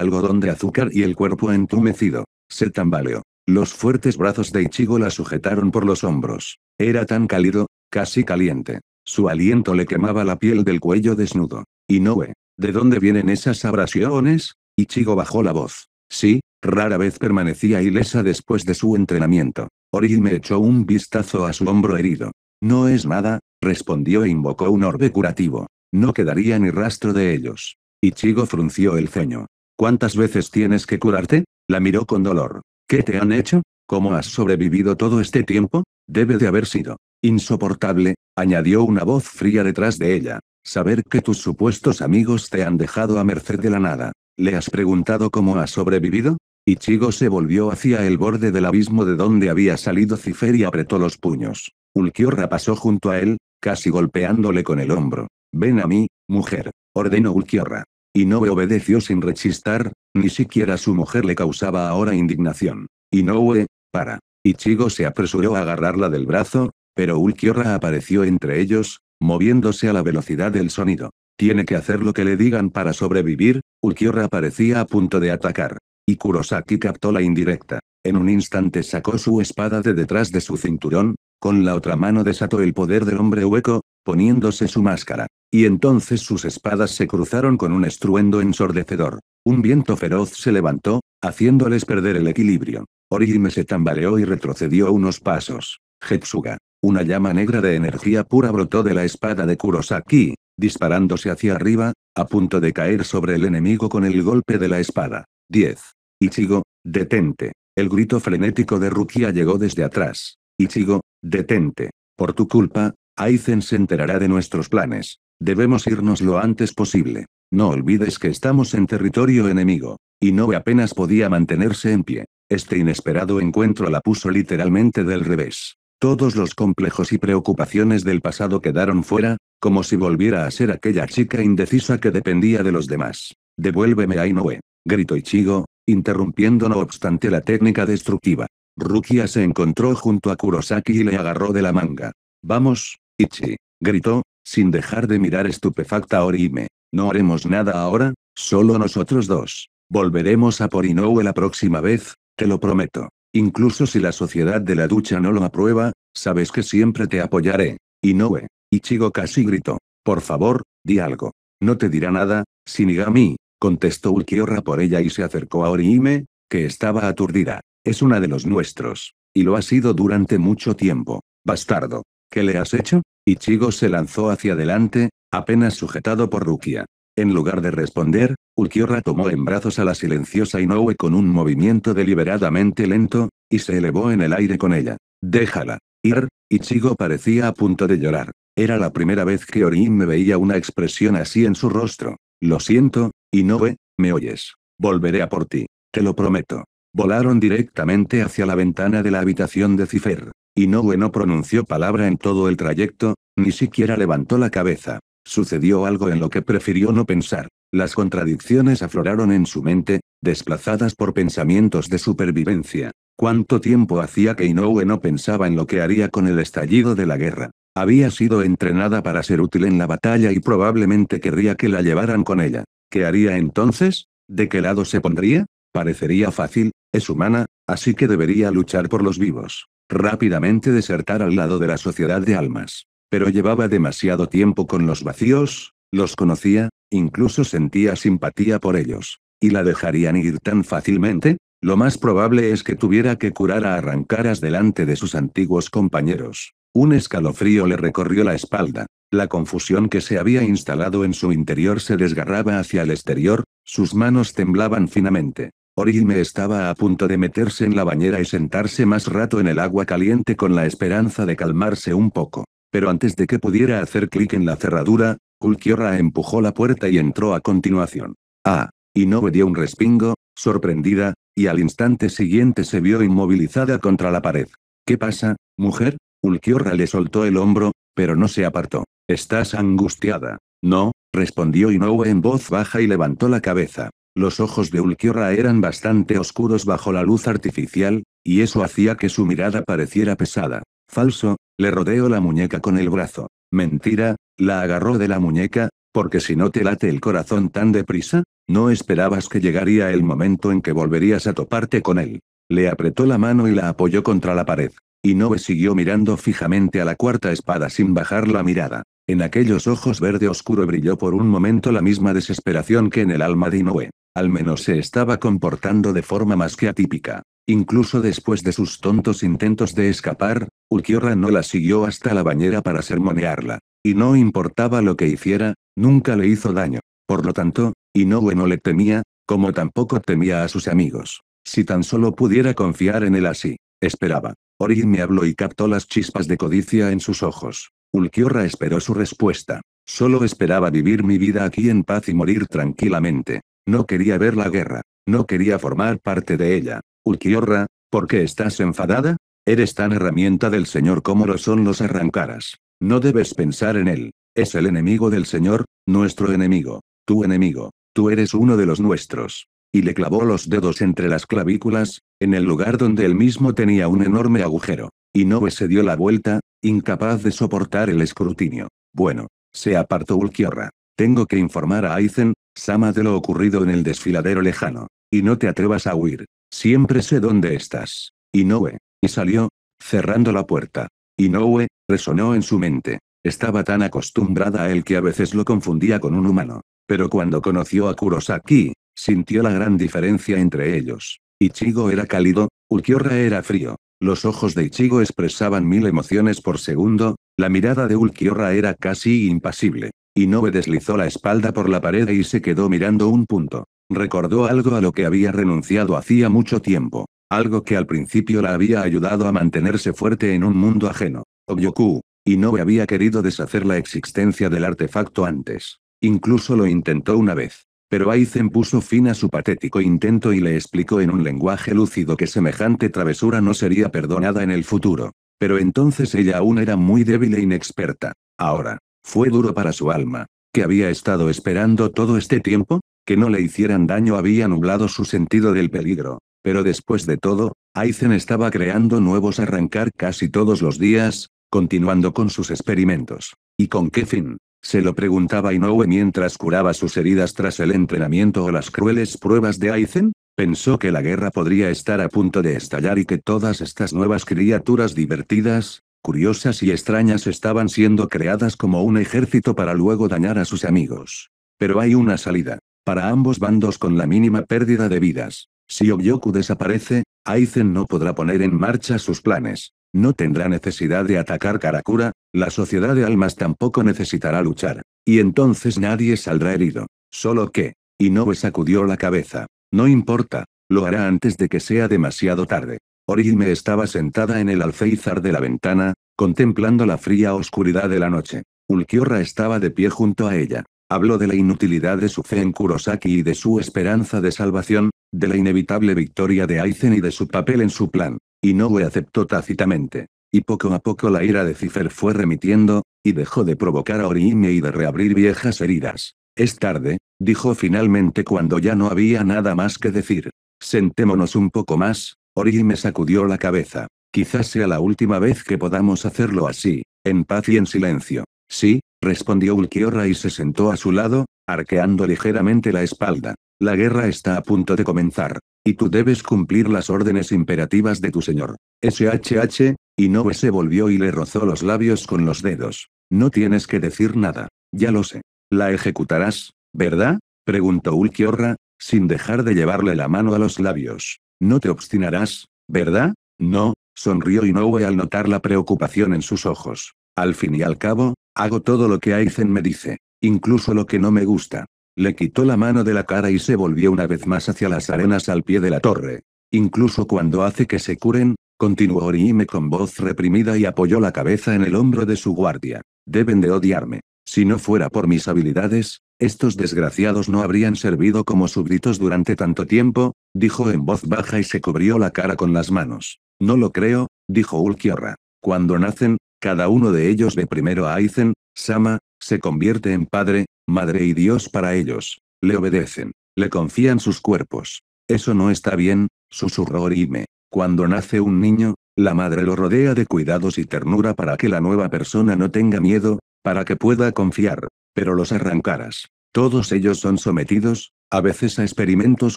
algodón de azúcar y el cuerpo entumecido. Se tambaleó. Los fuertes brazos de Ichigo la sujetaron por los hombros. Era tan cálido, casi caliente. Su aliento le quemaba la piel del cuello desnudo. Inoue, ¿de dónde vienen esas abrasiones? Ichigo bajó la voz. Sí, rara vez permanecía ilesa después de su entrenamiento. me echó un vistazo a su hombro herido. No es nada, respondió e invocó un orbe curativo. No quedaría ni rastro de ellos. Ichigo frunció el ceño. ¿Cuántas veces tienes que curarte? La miró con dolor. ¿Qué te han hecho? ¿Cómo has sobrevivido todo este tiempo? Debe de haber sido insoportable, añadió una voz fría detrás de ella. Saber que tus supuestos amigos te han dejado a merced de la nada. ¿Le has preguntado cómo ha sobrevivido? Ichigo se volvió hacia el borde del abismo de donde había salido Cifer y apretó los puños. Ulquiorra pasó junto a él, casi golpeándole con el hombro. Ven a mí, mujer, ordenó Ulquiorra. Inoue obedeció sin rechistar, ni siquiera su mujer le causaba ahora indignación. Inoue, para. Ichigo se apresuró a agarrarla del brazo, pero Ulquiorra apareció entre ellos, moviéndose a la velocidad del sonido. Tiene que hacer lo que le digan para sobrevivir, Ukiora parecía a punto de atacar. Y Kurosaki captó la indirecta. En un instante sacó su espada de detrás de su cinturón, con la otra mano desató el poder del hombre hueco, poniéndose su máscara. Y entonces sus espadas se cruzaron con un estruendo ensordecedor. Un viento feroz se levantó, haciéndoles perder el equilibrio. Orihime se tambaleó y retrocedió unos pasos. Hetsuga. Una llama negra de energía pura brotó de la espada de Kurosaki, disparándose hacia arriba, a punto de caer sobre el enemigo con el golpe de la espada. 10. Ichigo, detente. El grito frenético de Rukia llegó desde atrás. Ichigo, detente. Por tu culpa, Aizen se enterará de nuestros planes. Debemos irnos lo antes posible. No olvides que estamos en territorio enemigo. Y No apenas podía mantenerse en pie. Este inesperado encuentro la puso literalmente del revés. Todos los complejos y preocupaciones del pasado quedaron fuera, como si volviera a ser aquella chica indecisa que dependía de los demás. Devuélveme a Inoue. Gritó Ichigo, interrumpiendo no obstante la técnica destructiva. Rukia se encontró junto a Kurosaki y le agarró de la manga. Vamos, Ichi. Gritó, sin dejar de mirar estupefacta a Orihime. No haremos nada ahora, solo nosotros dos. Volveremos a por Inoue la próxima vez, te lo prometo. Incluso si la sociedad de la ducha no lo aprueba, sabes que siempre te apoyaré. Inoue, Ichigo casi gritó. Por favor, di algo. No te dirá nada, Shinigami, contestó Ulquiorra por ella y se acercó a Orihime, que estaba aturdida. Es una de los nuestros. Y lo ha sido durante mucho tiempo. Bastardo. ¿Qué le has hecho? Ichigo se lanzó hacia adelante, apenas sujetado por Rukia. En lugar de responder, Ulquiorra tomó en brazos a la silenciosa Inoue con un movimiento deliberadamente lento, y se elevó en el aire con ella. Déjala. Ir, Ichigo parecía a punto de llorar. Era la primera vez que Orin me veía una expresión así en su rostro. Lo siento, Inoue, eh, me oyes. Volveré a por ti. Te lo prometo. Volaron directamente hacia la ventana de la habitación de Cifer. Inoue eh, no pronunció palabra en todo el trayecto, ni siquiera levantó la cabeza. Sucedió algo en lo que prefirió no pensar. Las contradicciones afloraron en su mente, desplazadas por pensamientos de supervivencia. ¿Cuánto tiempo hacía que Inoue no pensaba en lo que haría con el estallido de la guerra? Había sido entrenada para ser útil en la batalla y probablemente querría que la llevaran con ella. ¿Qué haría entonces? ¿De qué lado se pondría? Parecería fácil, es humana, así que debería luchar por los vivos. Rápidamente desertar al lado de la sociedad de almas. Pero llevaba demasiado tiempo con los vacíos, los conocía, incluso sentía simpatía por ellos. ¿Y la dejarían ir tan fácilmente? Lo más probable es que tuviera que curar a arrancaras delante de sus antiguos compañeros. Un escalofrío le recorrió la espalda. La confusión que se había instalado en su interior se desgarraba hacia el exterior, sus manos temblaban finamente. Orihime estaba a punto de meterse en la bañera y sentarse más rato en el agua caliente con la esperanza de calmarse un poco. Pero antes de que pudiera hacer clic en la cerradura, Ulquiorra empujó la puerta y entró a continuación. Ah, y no dio un respingo, sorprendida, y al instante siguiente se vio inmovilizada contra la pared. ¿Qué pasa, mujer? Ulquiorra le soltó el hombro, pero no se apartó. ¿Estás angustiada? No, respondió Inoue en voz baja y levantó la cabeza. Los ojos de Ulquiorra eran bastante oscuros bajo la luz artificial, y eso hacía que su mirada pareciera pesada. Falso, le rodeó la muñeca con el brazo. Mentira, la agarró de la muñeca, porque si no te late el corazón tan deprisa, no esperabas que llegaría el momento en que volverías a toparte con él. Le apretó la mano y la apoyó contra la pared. Inoue siguió mirando fijamente a la cuarta espada sin bajar la mirada. En aquellos ojos verde oscuro brilló por un momento la misma desesperación que en el alma de Inoue. Al menos se estaba comportando de forma más que atípica. Incluso después de sus tontos intentos de escapar, Ulquiorra no la siguió hasta la bañera para sermonearla. Y no importaba lo que hiciera, nunca le hizo daño. Por lo tanto, Inoue no le temía, como tampoco temía a sus amigos. Si tan solo pudiera confiar en él así, esperaba. Orin me habló y captó las chispas de codicia en sus ojos. Ulkiorra esperó su respuesta. Solo esperaba vivir mi vida aquí en paz y morir tranquilamente. No quería ver la guerra. No quería formar parte de ella. Ulquiorra, ¿por qué estás enfadada? Eres tan herramienta del Señor como lo son los arrancaras. No debes pensar en él. Es el enemigo del Señor, nuestro enemigo. Tu enemigo. Tú eres uno de los nuestros y le clavó los dedos entre las clavículas, en el lugar donde él mismo tenía un enorme agujero. Y se dio la vuelta, incapaz de soportar el escrutinio. Bueno, se apartó Ulquiorra. Tengo que informar a Aizen, Sama de lo ocurrido en el desfiladero lejano. Y no te atrevas a huir. Siempre sé dónde estás. Inoue. Y salió, cerrando la puerta. Inoue, resonó en su mente. Estaba tan acostumbrada a él que a veces lo confundía con un humano. Pero cuando conoció a Kurosaki, Sintió la gran diferencia entre ellos. Ichigo era cálido, Ulquiorra era frío. Los ojos de Ichigo expresaban mil emociones por segundo, la mirada de Ulquiorra era casi impasible. Inoue deslizó la espalda por la pared y se quedó mirando un punto. Recordó algo a lo que había renunciado hacía mucho tiempo. Algo que al principio la había ayudado a mantenerse fuerte en un mundo ajeno. Obyoku. Inoue había querido deshacer la existencia del artefacto antes. Incluso lo intentó una vez. Pero Aizen puso fin a su patético intento y le explicó en un lenguaje lúcido que semejante travesura no sería perdonada en el futuro. Pero entonces ella aún era muy débil e inexperta. Ahora, fue duro para su alma. ¿Que había estado esperando todo este tiempo? Que no le hicieran daño había nublado su sentido del peligro. Pero después de todo, Aizen estaba creando nuevos arrancar casi todos los días, continuando con sus experimentos. ¿Y con qué fin? Se lo preguntaba Inoue mientras curaba sus heridas tras el entrenamiento o las crueles pruebas de Aizen. Pensó que la guerra podría estar a punto de estallar y que todas estas nuevas criaturas divertidas, curiosas y extrañas estaban siendo creadas como un ejército para luego dañar a sus amigos. Pero hay una salida. Para ambos bandos con la mínima pérdida de vidas. Si Obyoku desaparece, Aizen no podrá poner en marcha sus planes. No tendrá necesidad de atacar Karakura, la sociedad de almas tampoco necesitará luchar. Y entonces nadie saldrá herido. Solo que. y Inoue sacudió la cabeza. No importa. Lo hará antes de que sea demasiado tarde. Orihime estaba sentada en el alféizar de la ventana, contemplando la fría oscuridad de la noche. Ulquiorra estaba de pie junto a ella. Habló de la inutilidad de su fe en Kurosaki y de su esperanza de salvación, de la inevitable victoria de Aizen y de su papel en su plan. Inoue aceptó tácitamente y poco a poco la ira de Cifer fue remitiendo, y dejó de provocar a Orihime y de reabrir viejas heridas. Es tarde, dijo finalmente cuando ya no había nada más que decir. Sentémonos un poco más, Orihime sacudió la cabeza. Quizás sea la última vez que podamos hacerlo así, en paz y en silencio. Sí, respondió Ulquiorra y se sentó a su lado, arqueando ligeramente la espalda. La guerra está a punto de comenzar, y tú debes cumplir las órdenes imperativas de tu señor. SHH, Inoue se volvió y le rozó los labios con los dedos. No tienes que decir nada. Ya lo sé. La ejecutarás, ¿verdad? Preguntó Ulquiorra, sin dejar de llevarle la mano a los labios. No te obstinarás, ¿verdad? No, sonrió Inoue al notar la preocupación en sus ojos. Al fin y al cabo, hago todo lo que Aizen me dice, incluso lo que no me gusta. Le quitó la mano de la cara y se volvió una vez más hacia las arenas al pie de la torre. Incluso cuando hace que se curen, Continuó Orihime con voz reprimida y apoyó la cabeza en el hombro de su guardia. Deben de odiarme. Si no fuera por mis habilidades, estos desgraciados no habrían servido como súbditos durante tanto tiempo, dijo en voz baja y se cubrió la cara con las manos. No lo creo, dijo Ulquiorra. Cuando nacen, cada uno de ellos ve primero a Aizen, Sama, se convierte en padre, madre y Dios para ellos. Le obedecen. Le confían sus cuerpos. Eso no está bien, susurró Orime. Cuando nace un niño, la madre lo rodea de cuidados y ternura para que la nueva persona no tenga miedo, para que pueda confiar. Pero los arrancaras. Todos ellos son sometidos, a veces a experimentos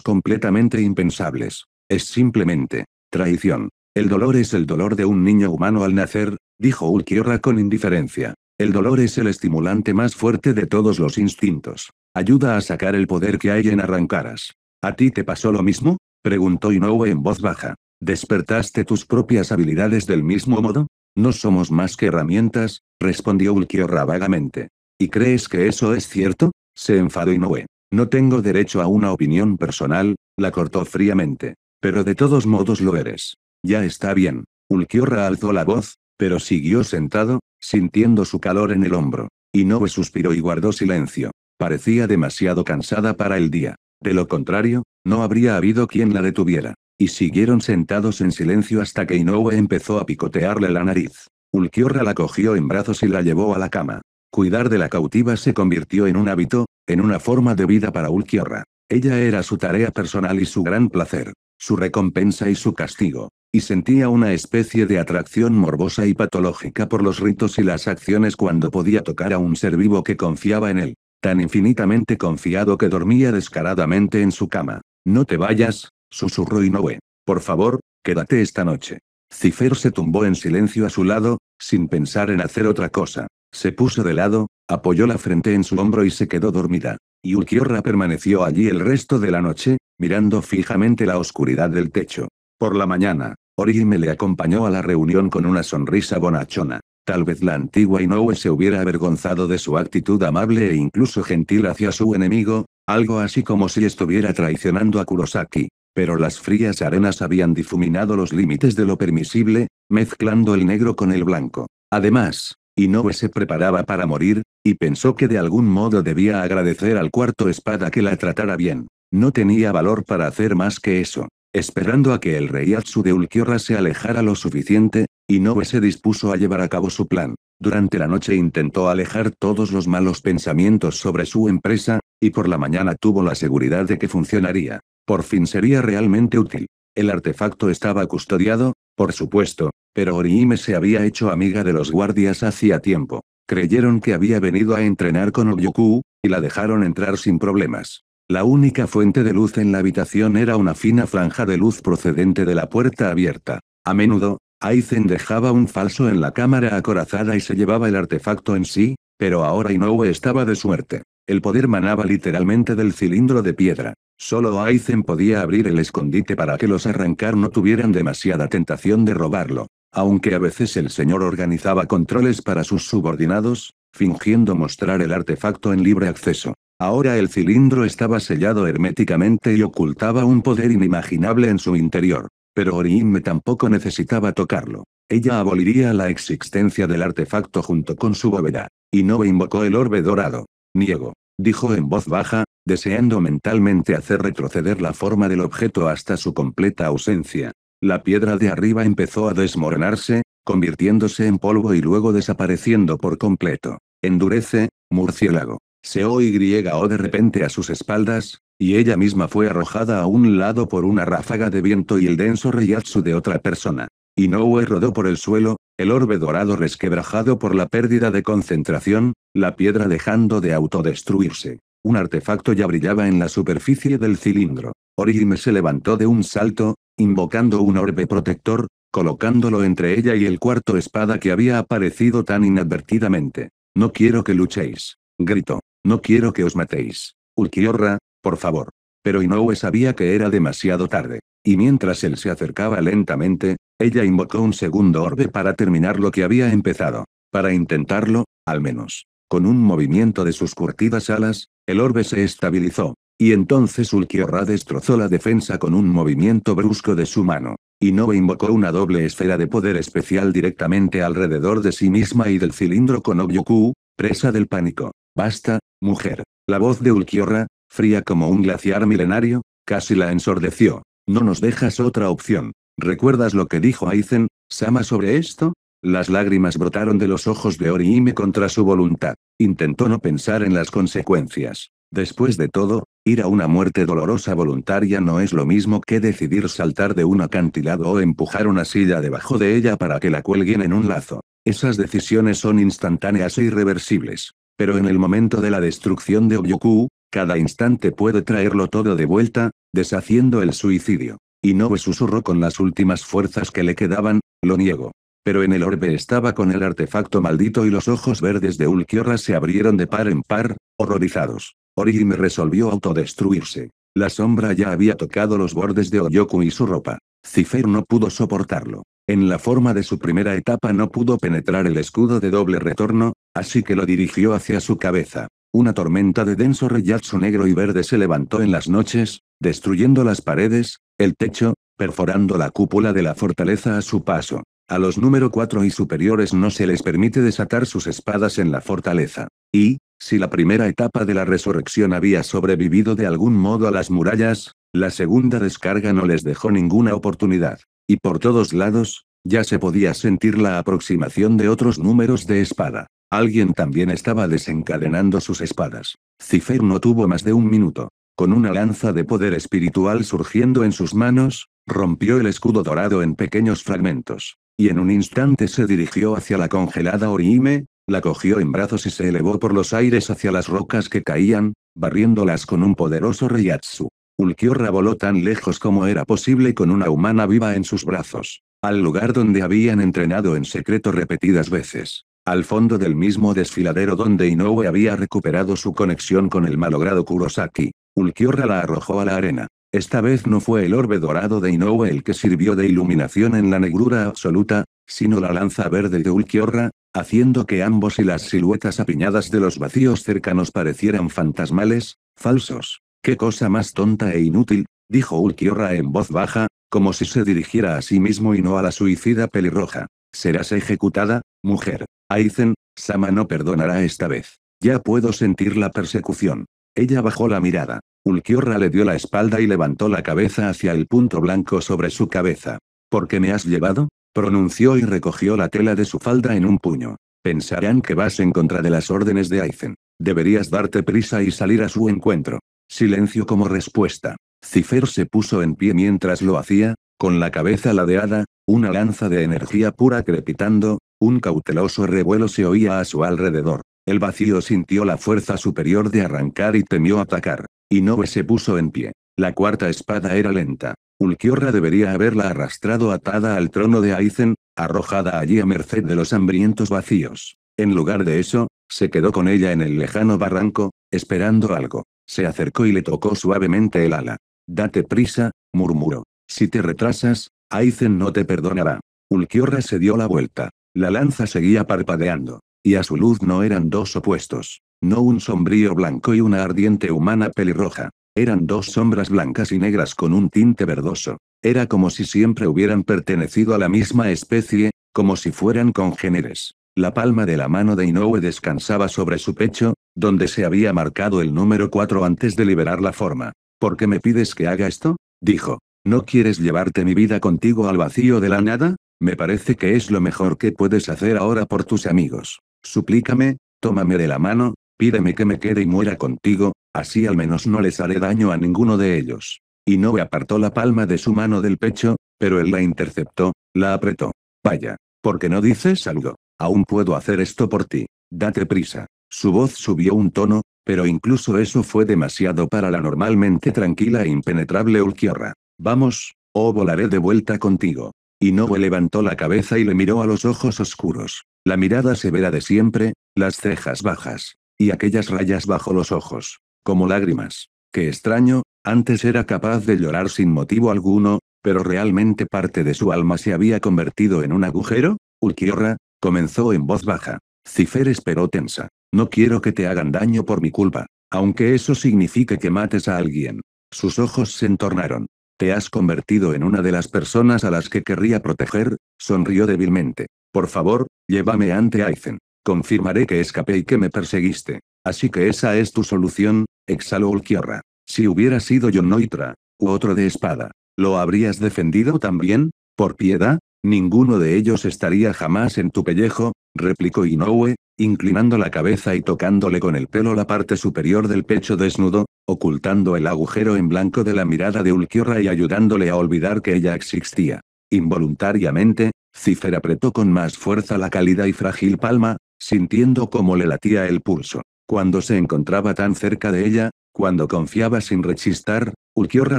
completamente impensables. Es simplemente traición. El dolor es el dolor de un niño humano al nacer, dijo Ulquiorra con indiferencia. El dolor es el estimulante más fuerte de todos los instintos. Ayuda a sacar el poder que hay en arrancaras. ¿A ti te pasó lo mismo? preguntó Inoue en voz baja. ¿Despertaste tus propias habilidades del mismo modo? No somos más que herramientas, respondió Ulkiorra vagamente. ¿Y crees que eso es cierto? Se enfadó Inoue. No tengo derecho a una opinión personal, la cortó fríamente. Pero de todos modos lo eres. Ya está bien. Ulquiorra alzó la voz, pero siguió sentado, sintiendo su calor en el hombro. Inoue suspiró y guardó silencio. Parecía demasiado cansada para el día. De lo contrario, no habría habido quien la detuviera. Y siguieron sentados en silencio hasta que Inoue empezó a picotearle la nariz. Ulquiorra la cogió en brazos y la llevó a la cama. Cuidar de la cautiva se convirtió en un hábito, en una forma de vida para Ulquiorra. Ella era su tarea personal y su gran placer, su recompensa y su castigo, y sentía una especie de atracción morbosa y patológica por los ritos y las acciones cuando podía tocar a un ser vivo que confiaba en él, tan infinitamente confiado que dormía descaradamente en su cama. No te vayas, Susurró Inoue. Por favor, quédate esta noche. Cifer se tumbó en silencio a su lado, sin pensar en hacer otra cosa. Se puso de lado, apoyó la frente en su hombro y se quedó dormida. Y permaneció allí el resto de la noche, mirando fijamente la oscuridad del techo. Por la mañana, Orihime le acompañó a la reunión con una sonrisa bonachona. Tal vez la antigua Inoue se hubiera avergonzado de su actitud amable e incluso gentil hacia su enemigo, algo así como si estuviera traicionando a Kurosaki pero las frías arenas habían difuminado los límites de lo permisible, mezclando el negro con el blanco. Además, Inoue se preparaba para morir, y pensó que de algún modo debía agradecer al cuarto espada que la tratara bien. No tenía valor para hacer más que eso. Esperando a que el rey Atsu de Ulquiorra se alejara lo suficiente, Inoue se dispuso a llevar a cabo su plan. Durante la noche intentó alejar todos los malos pensamientos sobre su empresa, y por la mañana tuvo la seguridad de que funcionaría. Por fin sería realmente útil. El artefacto estaba custodiado, por supuesto, pero Orihime se había hecho amiga de los guardias hacía tiempo. Creyeron que había venido a entrenar con Ogyuku, y la dejaron entrar sin problemas. La única fuente de luz en la habitación era una fina franja de luz procedente de la puerta abierta. A menudo, Aizen dejaba un falso en la cámara acorazada y se llevaba el artefacto en sí, pero ahora Inoue estaba de suerte. El poder manaba literalmente del cilindro de piedra. Solo Aizen podía abrir el escondite para que los arrancar no tuvieran demasiada tentación de robarlo. Aunque a veces el señor organizaba controles para sus subordinados, fingiendo mostrar el artefacto en libre acceso. Ahora el cilindro estaba sellado herméticamente y ocultaba un poder inimaginable en su interior. Pero Orihime tampoco necesitaba tocarlo. Ella aboliría la existencia del artefacto junto con su bóveda. Y no invocó el orbe dorado. Niego. Dijo en voz baja, deseando mentalmente hacer retroceder la forma del objeto hasta su completa ausencia. La piedra de arriba empezó a desmoronarse, convirtiéndose en polvo y luego desapareciendo por completo. Endurece, murciélago. Se o de repente a sus espaldas, y ella misma fue arrojada a un lado por una ráfaga de viento y el denso reyatsu de otra persona. Inoue rodó por el suelo, el orbe dorado resquebrajado por la pérdida de concentración, la piedra dejando de autodestruirse. Un artefacto ya brillaba en la superficie del cilindro. Orihime se levantó de un salto, invocando un orbe protector, colocándolo entre ella y el cuarto espada que había aparecido tan inadvertidamente. No quiero que luchéis. Gritó. No quiero que os matéis. Ulquiorra, por favor. Pero Inoue sabía que era demasiado tarde. Y mientras él se acercaba lentamente, ella invocó un segundo orbe para terminar lo que había empezado. Para intentarlo, al menos. Con un movimiento de sus curtidas alas, el orbe se estabilizó. Y entonces Ulquiorra destrozó la defensa con un movimiento brusco de su mano. y no invocó una doble esfera de poder especial directamente alrededor de sí misma y del cilindro con Obyoku, presa del pánico. Basta, mujer. La voz de Ulquiorra, fría como un glaciar milenario, casi la ensordeció. No nos dejas otra opción. ¿Recuerdas lo que dijo Aizen, Sama sobre esto? Las lágrimas brotaron de los ojos de Orihime contra su voluntad. Intentó no pensar en las consecuencias. Después de todo, ir a una muerte dolorosa voluntaria no es lo mismo que decidir saltar de un acantilado o empujar una silla debajo de ella para que la cuelguen en un lazo. Esas decisiones son instantáneas e irreversibles. Pero en el momento de la destrucción de Obyoku, cada instante puede traerlo todo de vuelta, deshaciendo el suicidio. Y Inoue susurró con las últimas fuerzas que le quedaban, lo niego pero en el orbe estaba con el artefacto maldito y los ojos verdes de Ulquiorra se abrieron de par en par, horrorizados. Orihime resolvió autodestruirse. La sombra ya había tocado los bordes de Oyoku y su ropa. Cifer no pudo soportarlo. En la forma de su primera etapa no pudo penetrar el escudo de doble retorno, así que lo dirigió hacia su cabeza. Una tormenta de denso reyazo negro y verde se levantó en las noches, destruyendo las paredes, el techo, perforando la cúpula de la fortaleza a su paso. A los número 4 y superiores no se les permite desatar sus espadas en la fortaleza. Y, si la primera etapa de la resurrección había sobrevivido de algún modo a las murallas, la segunda descarga no les dejó ninguna oportunidad. Y por todos lados, ya se podía sentir la aproximación de otros números de espada. Alguien también estaba desencadenando sus espadas. Cifer no tuvo más de un minuto. Con una lanza de poder espiritual surgiendo en sus manos, rompió el escudo dorado en pequeños fragmentos y en un instante se dirigió hacia la congelada Orihime, la cogió en brazos y se elevó por los aires hacia las rocas que caían, barriéndolas con un poderoso reiatsu. Ulquiorra voló tan lejos como era posible con una humana viva en sus brazos, al lugar donde habían entrenado en secreto repetidas veces, al fondo del mismo desfiladero donde Inoue había recuperado su conexión con el malogrado Kurosaki. Ulquiorra la arrojó a la arena. Esta vez no fue el orbe dorado de Inoue el que sirvió de iluminación en la negrura absoluta, sino la lanza verde de Ulquiorra, haciendo que ambos y las siluetas apiñadas de los vacíos cercanos parecieran fantasmales, falsos. Qué cosa más tonta e inútil, dijo Ulquiorra en voz baja, como si se dirigiera a sí mismo y no a la suicida pelirroja. Serás ejecutada, mujer. Aizen, Sama no perdonará esta vez. Ya puedo sentir la persecución. Ella bajó la mirada. Ulquiorra le dio la espalda y levantó la cabeza hacia el punto blanco sobre su cabeza. ¿Por qué me has llevado? pronunció y recogió la tela de su falda en un puño. Pensarán que vas en contra de las órdenes de Aizen. Deberías darte prisa y salir a su encuentro. Silencio como respuesta. Cifer se puso en pie mientras lo hacía, con la cabeza ladeada, una lanza de energía pura crepitando, un cauteloso revuelo se oía a su alrededor. El vacío sintió la fuerza superior de arrancar y temió atacar. Y Inoue se puso en pie. La cuarta espada era lenta. ulkiorra debería haberla arrastrado atada al trono de Aizen, arrojada allí a merced de los hambrientos vacíos. En lugar de eso, se quedó con ella en el lejano barranco, esperando algo. Se acercó y le tocó suavemente el ala. Date prisa, murmuró. Si te retrasas, Aizen no te perdonará. ulkiorra se dio la vuelta. La lanza seguía parpadeando. Y a su luz no eran dos opuestos. No un sombrío blanco y una ardiente humana pelirroja. Eran dos sombras blancas y negras con un tinte verdoso. Era como si siempre hubieran pertenecido a la misma especie, como si fueran congéneres. La palma de la mano de Inoue descansaba sobre su pecho, donde se había marcado el número 4 antes de liberar la forma. ¿Por qué me pides que haga esto? dijo. ¿No quieres llevarte mi vida contigo al vacío de la nada? Me parece que es lo mejor que puedes hacer ahora por tus amigos. Suplícame, tómame de la mano, Pídeme que me quede y muera contigo, así al menos no les haré daño a ninguno de ellos. Y apartó la palma de su mano del pecho, pero él la interceptó, la apretó. Vaya, porque no dices algo? Aún puedo hacer esto por ti. Date prisa. Su voz subió un tono, pero incluso eso fue demasiado para la normalmente tranquila e impenetrable Ulquiorra. Vamos, o oh, volaré de vuelta contigo. Y levantó la cabeza y le miró a los ojos oscuros. La mirada severa de siempre, las cejas bajas. Y aquellas rayas bajo los ojos, como lágrimas. Qué extraño, antes era capaz de llorar sin motivo alguno, pero realmente parte de su alma se había convertido en un agujero. Ulquiorra, comenzó en voz baja. Cifer esperó tensa. No quiero que te hagan daño por mi culpa, aunque eso signifique que mates a alguien. Sus ojos se entornaron. Te has convertido en una de las personas a las que querría proteger, sonrió débilmente. Por favor, llévame ante Aizen. Confirmaré que escapé y que me perseguiste. Así que esa es tu solución, exhaló Ulquiorra. Si hubiera sido yo Noitra, u otro de espada, ¿lo habrías defendido también? ¿Por piedad? Ninguno de ellos estaría jamás en tu pellejo, replicó Inoue, inclinando la cabeza y tocándole con el pelo la parte superior del pecho desnudo, ocultando el agujero en blanco de la mirada de Ulquiorra y ayudándole a olvidar que ella existía. Involuntariamente, Cifer apretó con más fuerza la cálida y frágil palma, sintiendo cómo le latía el pulso. Cuando se encontraba tan cerca de ella, cuando confiaba sin rechistar, Ulquiorra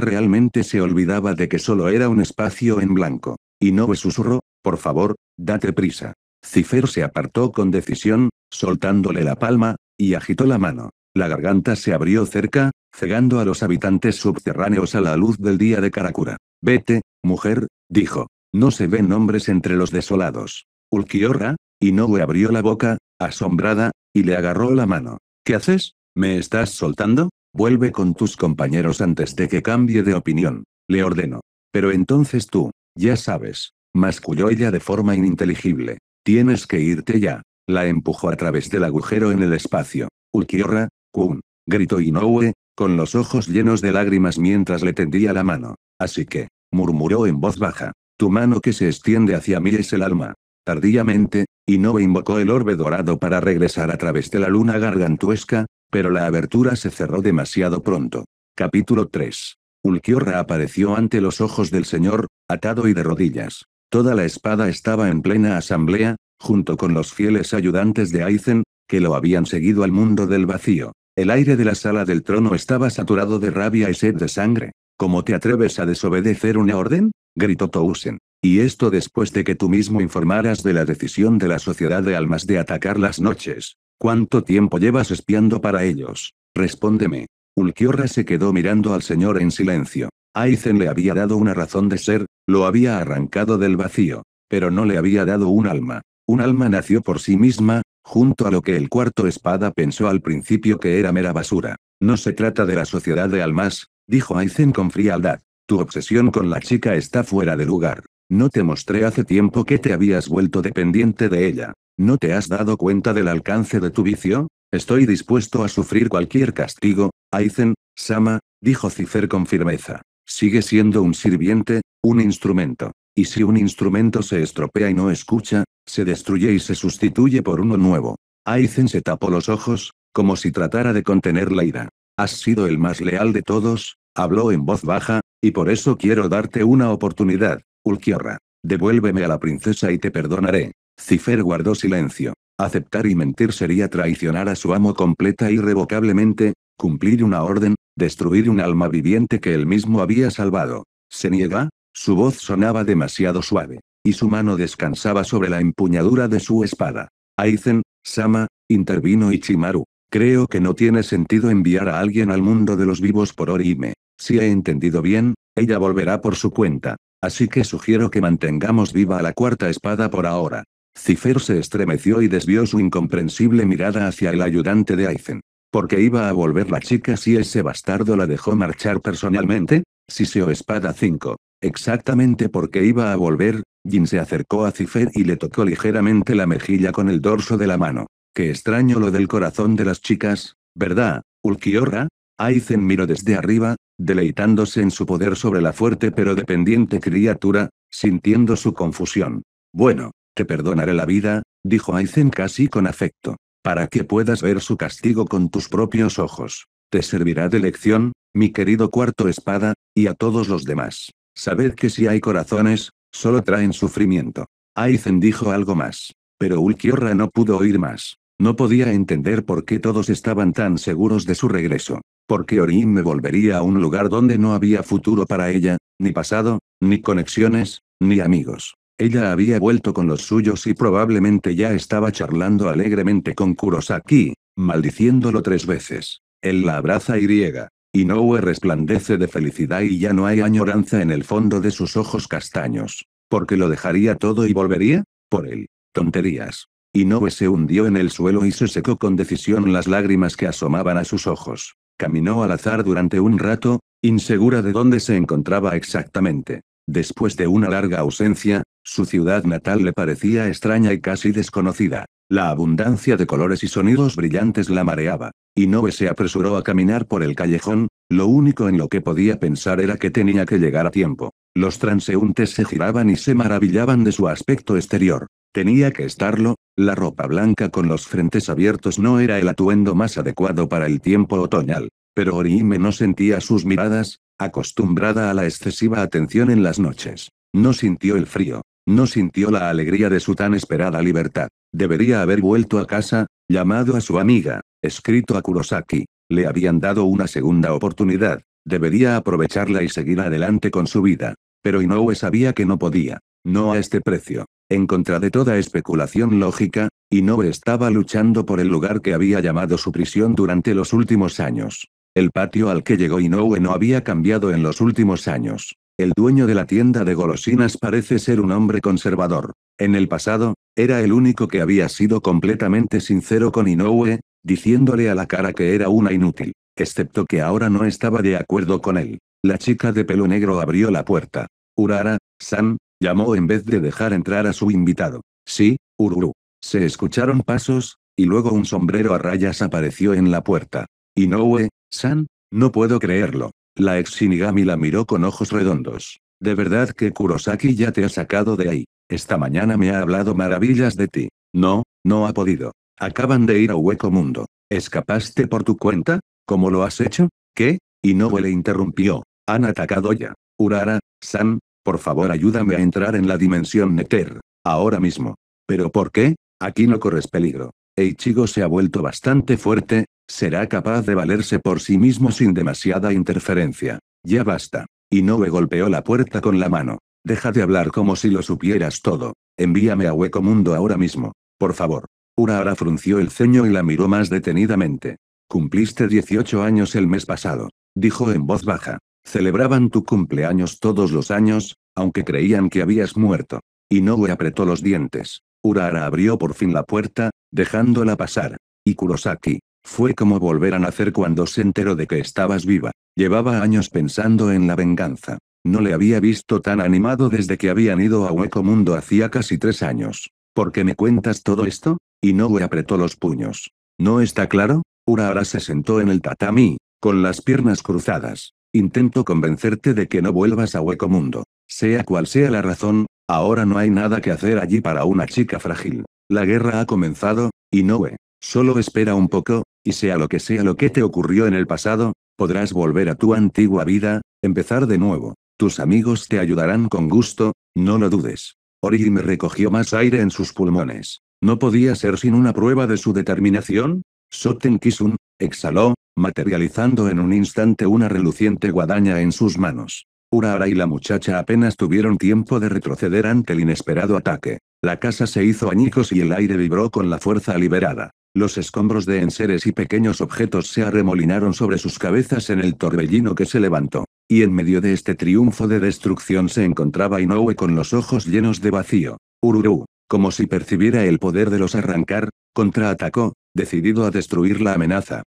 realmente se olvidaba de que solo era un espacio en blanco. Y no susurró, por favor, date prisa. Cifer se apartó con decisión, soltándole la palma, y agitó la mano. La garganta se abrió cerca, cegando a los habitantes subterráneos a la luz del día de Karakura. Vete, mujer, dijo. No se ven hombres entre los desolados. Ulquiorra, Inoue abrió la boca, asombrada, y le agarró la mano. ¿Qué haces? ¿Me estás soltando? Vuelve con tus compañeros antes de que cambie de opinión. Le ordeno. Pero entonces tú, ya sabes. Masculló ella de forma ininteligible. Tienes que irte ya. La empujó a través del agujero en el espacio. Ulquiorra, Kun. Gritó Inoue, con los ojos llenos de lágrimas mientras le tendía la mano. Así que, murmuró en voz baja. Tu mano que se extiende hacia mí es el alma. Tardíamente, y no invocó el orbe dorado para regresar a través de la luna gargantuesca, pero la abertura se cerró demasiado pronto. Capítulo 3. Ulquiorra apareció ante los ojos del señor, atado y de rodillas. Toda la espada estaba en plena asamblea, junto con los fieles ayudantes de Aizen, que lo habían seguido al mundo del vacío. El aire de la sala del trono estaba saturado de rabia y sed de sangre. ¿Cómo te atreves a desobedecer una orden? gritó Tousen. Y esto después de que tú mismo informaras de la decisión de la Sociedad de Almas de atacar las noches. ¿Cuánto tiempo llevas espiando para ellos? Respóndeme. Ulquiorra se quedó mirando al señor en silencio. Aizen le había dado una razón de ser, lo había arrancado del vacío. Pero no le había dado un alma. Un alma nació por sí misma, junto a lo que el cuarto espada pensó al principio que era mera basura. No se trata de la sociedad de almas, dijo Aizen con frialdad. Tu obsesión con la chica está fuera de lugar. No te mostré hace tiempo que te habías vuelto dependiente de ella. ¿No te has dado cuenta del alcance de tu vicio? Estoy dispuesto a sufrir cualquier castigo, Aizen, Sama, dijo Cifer con firmeza. Sigue siendo un sirviente, un instrumento. Y si un instrumento se estropea y no escucha, se destruye y se sustituye por uno nuevo. Aizen se tapó los ojos, como si tratara de contener la ira. Has sido el más leal de todos, habló en voz baja, y por eso quiero darte una oportunidad. Ulquiorra. Devuélveme a la princesa y te perdonaré. Cifer guardó silencio. Aceptar y mentir sería traicionar a su amo completa e irrevocablemente, cumplir una orden, destruir un alma viviente que él mismo había salvado. ¿Se niega? Su voz sonaba demasiado suave, y su mano descansaba sobre la empuñadura de su espada. Aizen, Sama, intervino Ichimaru. Creo que no tiene sentido enviar a alguien al mundo de los vivos por Orihime. Si he entendido bien, ella volverá por su cuenta. Así que sugiero que mantengamos viva a la cuarta espada por ahora. Cifer se estremeció y desvió su incomprensible mirada hacia el ayudante de Aizen. qué iba a volver la chica si ese bastardo la dejó marchar personalmente? Siseo Espada 5. Exactamente porque iba a volver, Jin se acercó a Cifer y le tocó ligeramente la mejilla con el dorso de la mano. Qué extraño lo del corazón de las chicas, ¿verdad, Ulquiorra? Aizen miró desde arriba, deleitándose en su poder sobre la fuerte pero dependiente criatura, sintiendo su confusión. Bueno, te perdonaré la vida, dijo Aizen casi con afecto, para que puedas ver su castigo con tus propios ojos. Te servirá de lección, mi querido cuarto espada, y a todos los demás. Sabed que si hay corazones, solo traen sufrimiento. Aizen dijo algo más. Pero Ulquiorra no pudo oír más. No podía entender por qué todos estaban tan seguros de su regreso porque Orin me volvería a un lugar donde no había futuro para ella, ni pasado, ni conexiones, ni amigos. Ella había vuelto con los suyos y probablemente ya estaba charlando alegremente con Kurosaki, maldiciéndolo tres veces. Él la abraza y riega. Inoue resplandece de felicidad y ya no hay añoranza en el fondo de sus ojos castaños. Porque lo dejaría todo y volvería? Por él. Tonterías. Inoue se hundió en el suelo y se secó con decisión las lágrimas que asomaban a sus ojos. Caminó al azar durante un rato, insegura de dónde se encontraba exactamente. Después de una larga ausencia, su ciudad natal le parecía extraña y casi desconocida. La abundancia de colores y sonidos brillantes la mareaba. y Inoue se apresuró a caminar por el callejón, lo único en lo que podía pensar era que tenía que llegar a tiempo. Los transeúntes se giraban y se maravillaban de su aspecto exterior. Tenía que estarlo, la ropa blanca con los frentes abiertos no era el atuendo más adecuado para el tiempo otoñal, pero Orihime no sentía sus miradas, acostumbrada a la excesiva atención en las noches. No sintió el frío, no sintió la alegría de su tan esperada libertad. Debería haber vuelto a casa, llamado a su amiga, escrito a Kurosaki. Le habían dado una segunda oportunidad, debería aprovecharla y seguir adelante con su vida. Pero Inoue sabía que no podía, no a este precio en contra de toda especulación lógica, Inoue estaba luchando por el lugar que había llamado su prisión durante los últimos años. El patio al que llegó Inoue no había cambiado en los últimos años. El dueño de la tienda de golosinas parece ser un hombre conservador. En el pasado, era el único que había sido completamente sincero con Inoue, diciéndole a la cara que era una inútil, excepto que ahora no estaba de acuerdo con él. La chica de pelo negro abrió la puerta. Urara, San, llamó en vez de dejar entrar a su invitado. Sí, Ururu. Se escucharon pasos, y luego un sombrero a rayas apareció en la puerta. Inoue, San, no puedo creerlo. La ex Shinigami la miró con ojos redondos. De verdad que Kurosaki ya te ha sacado de ahí. Esta mañana me ha hablado maravillas de ti. No, no ha podido. Acaban de ir a Hueco Mundo. ¿Escapaste por tu cuenta? ¿Cómo lo has hecho? ¿Qué? Inoue le interrumpió. Han atacado ya. Urara, San, por favor ayúdame a entrar en la dimensión Nether Ahora mismo. ¿Pero por qué? Aquí no corres peligro. Eichigo se ha vuelto bastante fuerte, será capaz de valerse por sí mismo sin demasiada interferencia. Ya basta. Y Inoue golpeó la puerta con la mano. Deja de hablar como si lo supieras todo. Envíame a Hueco Mundo ahora mismo. Por favor. Urahara frunció el ceño y la miró más detenidamente. Cumpliste 18 años el mes pasado. Dijo en voz baja. Celebraban tu cumpleaños todos los años, aunque creían que habías muerto. Y Inoue apretó los dientes. Urara abrió por fin la puerta, dejándola pasar. Y Kurosaki. Fue como volver a nacer cuando se enteró de que estabas viva. Llevaba años pensando en la venganza. No le había visto tan animado desde que habían ido a Hueco Mundo hacía casi tres años. ¿Por qué me cuentas todo esto? Inoue apretó los puños. ¿No está claro? Urahara se sentó en el tatami, con las piernas cruzadas intento convencerte de que no vuelvas a Hueco Mundo. Sea cual sea la razón, ahora no hay nada que hacer allí para una chica frágil. La guerra ha comenzado, y Noe, solo espera un poco, y sea lo que sea lo que te ocurrió en el pasado, podrás volver a tu antigua vida, empezar de nuevo. Tus amigos te ayudarán con gusto, no lo dudes. Ori me recogió más aire en sus pulmones. No podía ser sin una prueba de su determinación. Soten Kisun, exhaló, materializando en un instante una reluciente guadaña en sus manos. Urahara y la muchacha apenas tuvieron tiempo de retroceder ante el inesperado ataque. La casa se hizo añicos y el aire vibró con la fuerza liberada. Los escombros de enseres y pequeños objetos se arremolinaron sobre sus cabezas en el torbellino que se levantó. Y en medio de este triunfo de destrucción se encontraba Inoue con los ojos llenos de vacío. Ururu, como si percibiera el poder de los arrancar, contraatacó, decidido a destruir la amenaza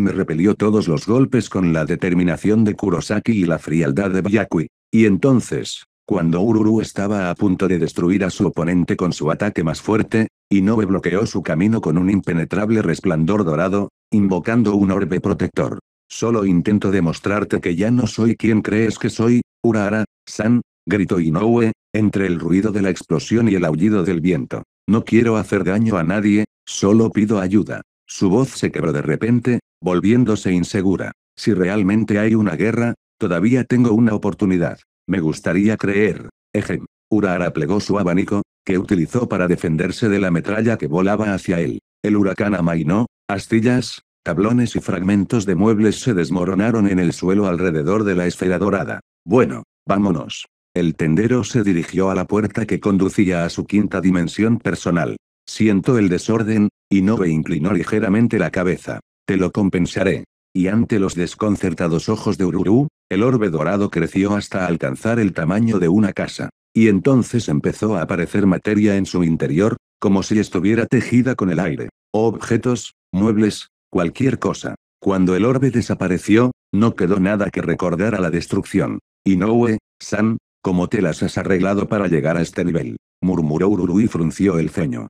me repelió todos los golpes con la determinación de Kurosaki y la frialdad de Byakui. Y entonces, cuando Ururu estaba a punto de destruir a su oponente con su ataque más fuerte, Inoue bloqueó su camino con un impenetrable resplandor dorado, invocando un orbe protector. Solo intento demostrarte que ya no soy quien crees que soy, Urara, San, gritó Inoue, entre el ruido de la explosión y el aullido del viento. No quiero hacer daño a nadie, solo pido ayuda. Su voz se quebró de repente, volviéndose insegura. Si realmente hay una guerra, todavía tengo una oportunidad. Me gustaría creer. Ejem. Urahara plegó su abanico, que utilizó para defenderse de la metralla que volaba hacia él. El huracán amainó, astillas, tablones y fragmentos de muebles se desmoronaron en el suelo alrededor de la esfera dorada. Bueno, vámonos. El tendero se dirigió a la puerta que conducía a su quinta dimensión personal. Siento el desorden, Inoue inclinó ligeramente la cabeza. Te lo compensaré. Y ante los desconcertados ojos de Ururu, el orbe dorado creció hasta alcanzar el tamaño de una casa. Y entonces empezó a aparecer materia en su interior, como si estuviera tejida con el aire. Objetos, muebles, cualquier cosa. Cuando el orbe desapareció, no quedó nada que recordar a la destrucción. Inoue, San, ¿cómo te las has arreglado para llegar a este nivel? murmuró Ururu y frunció el ceño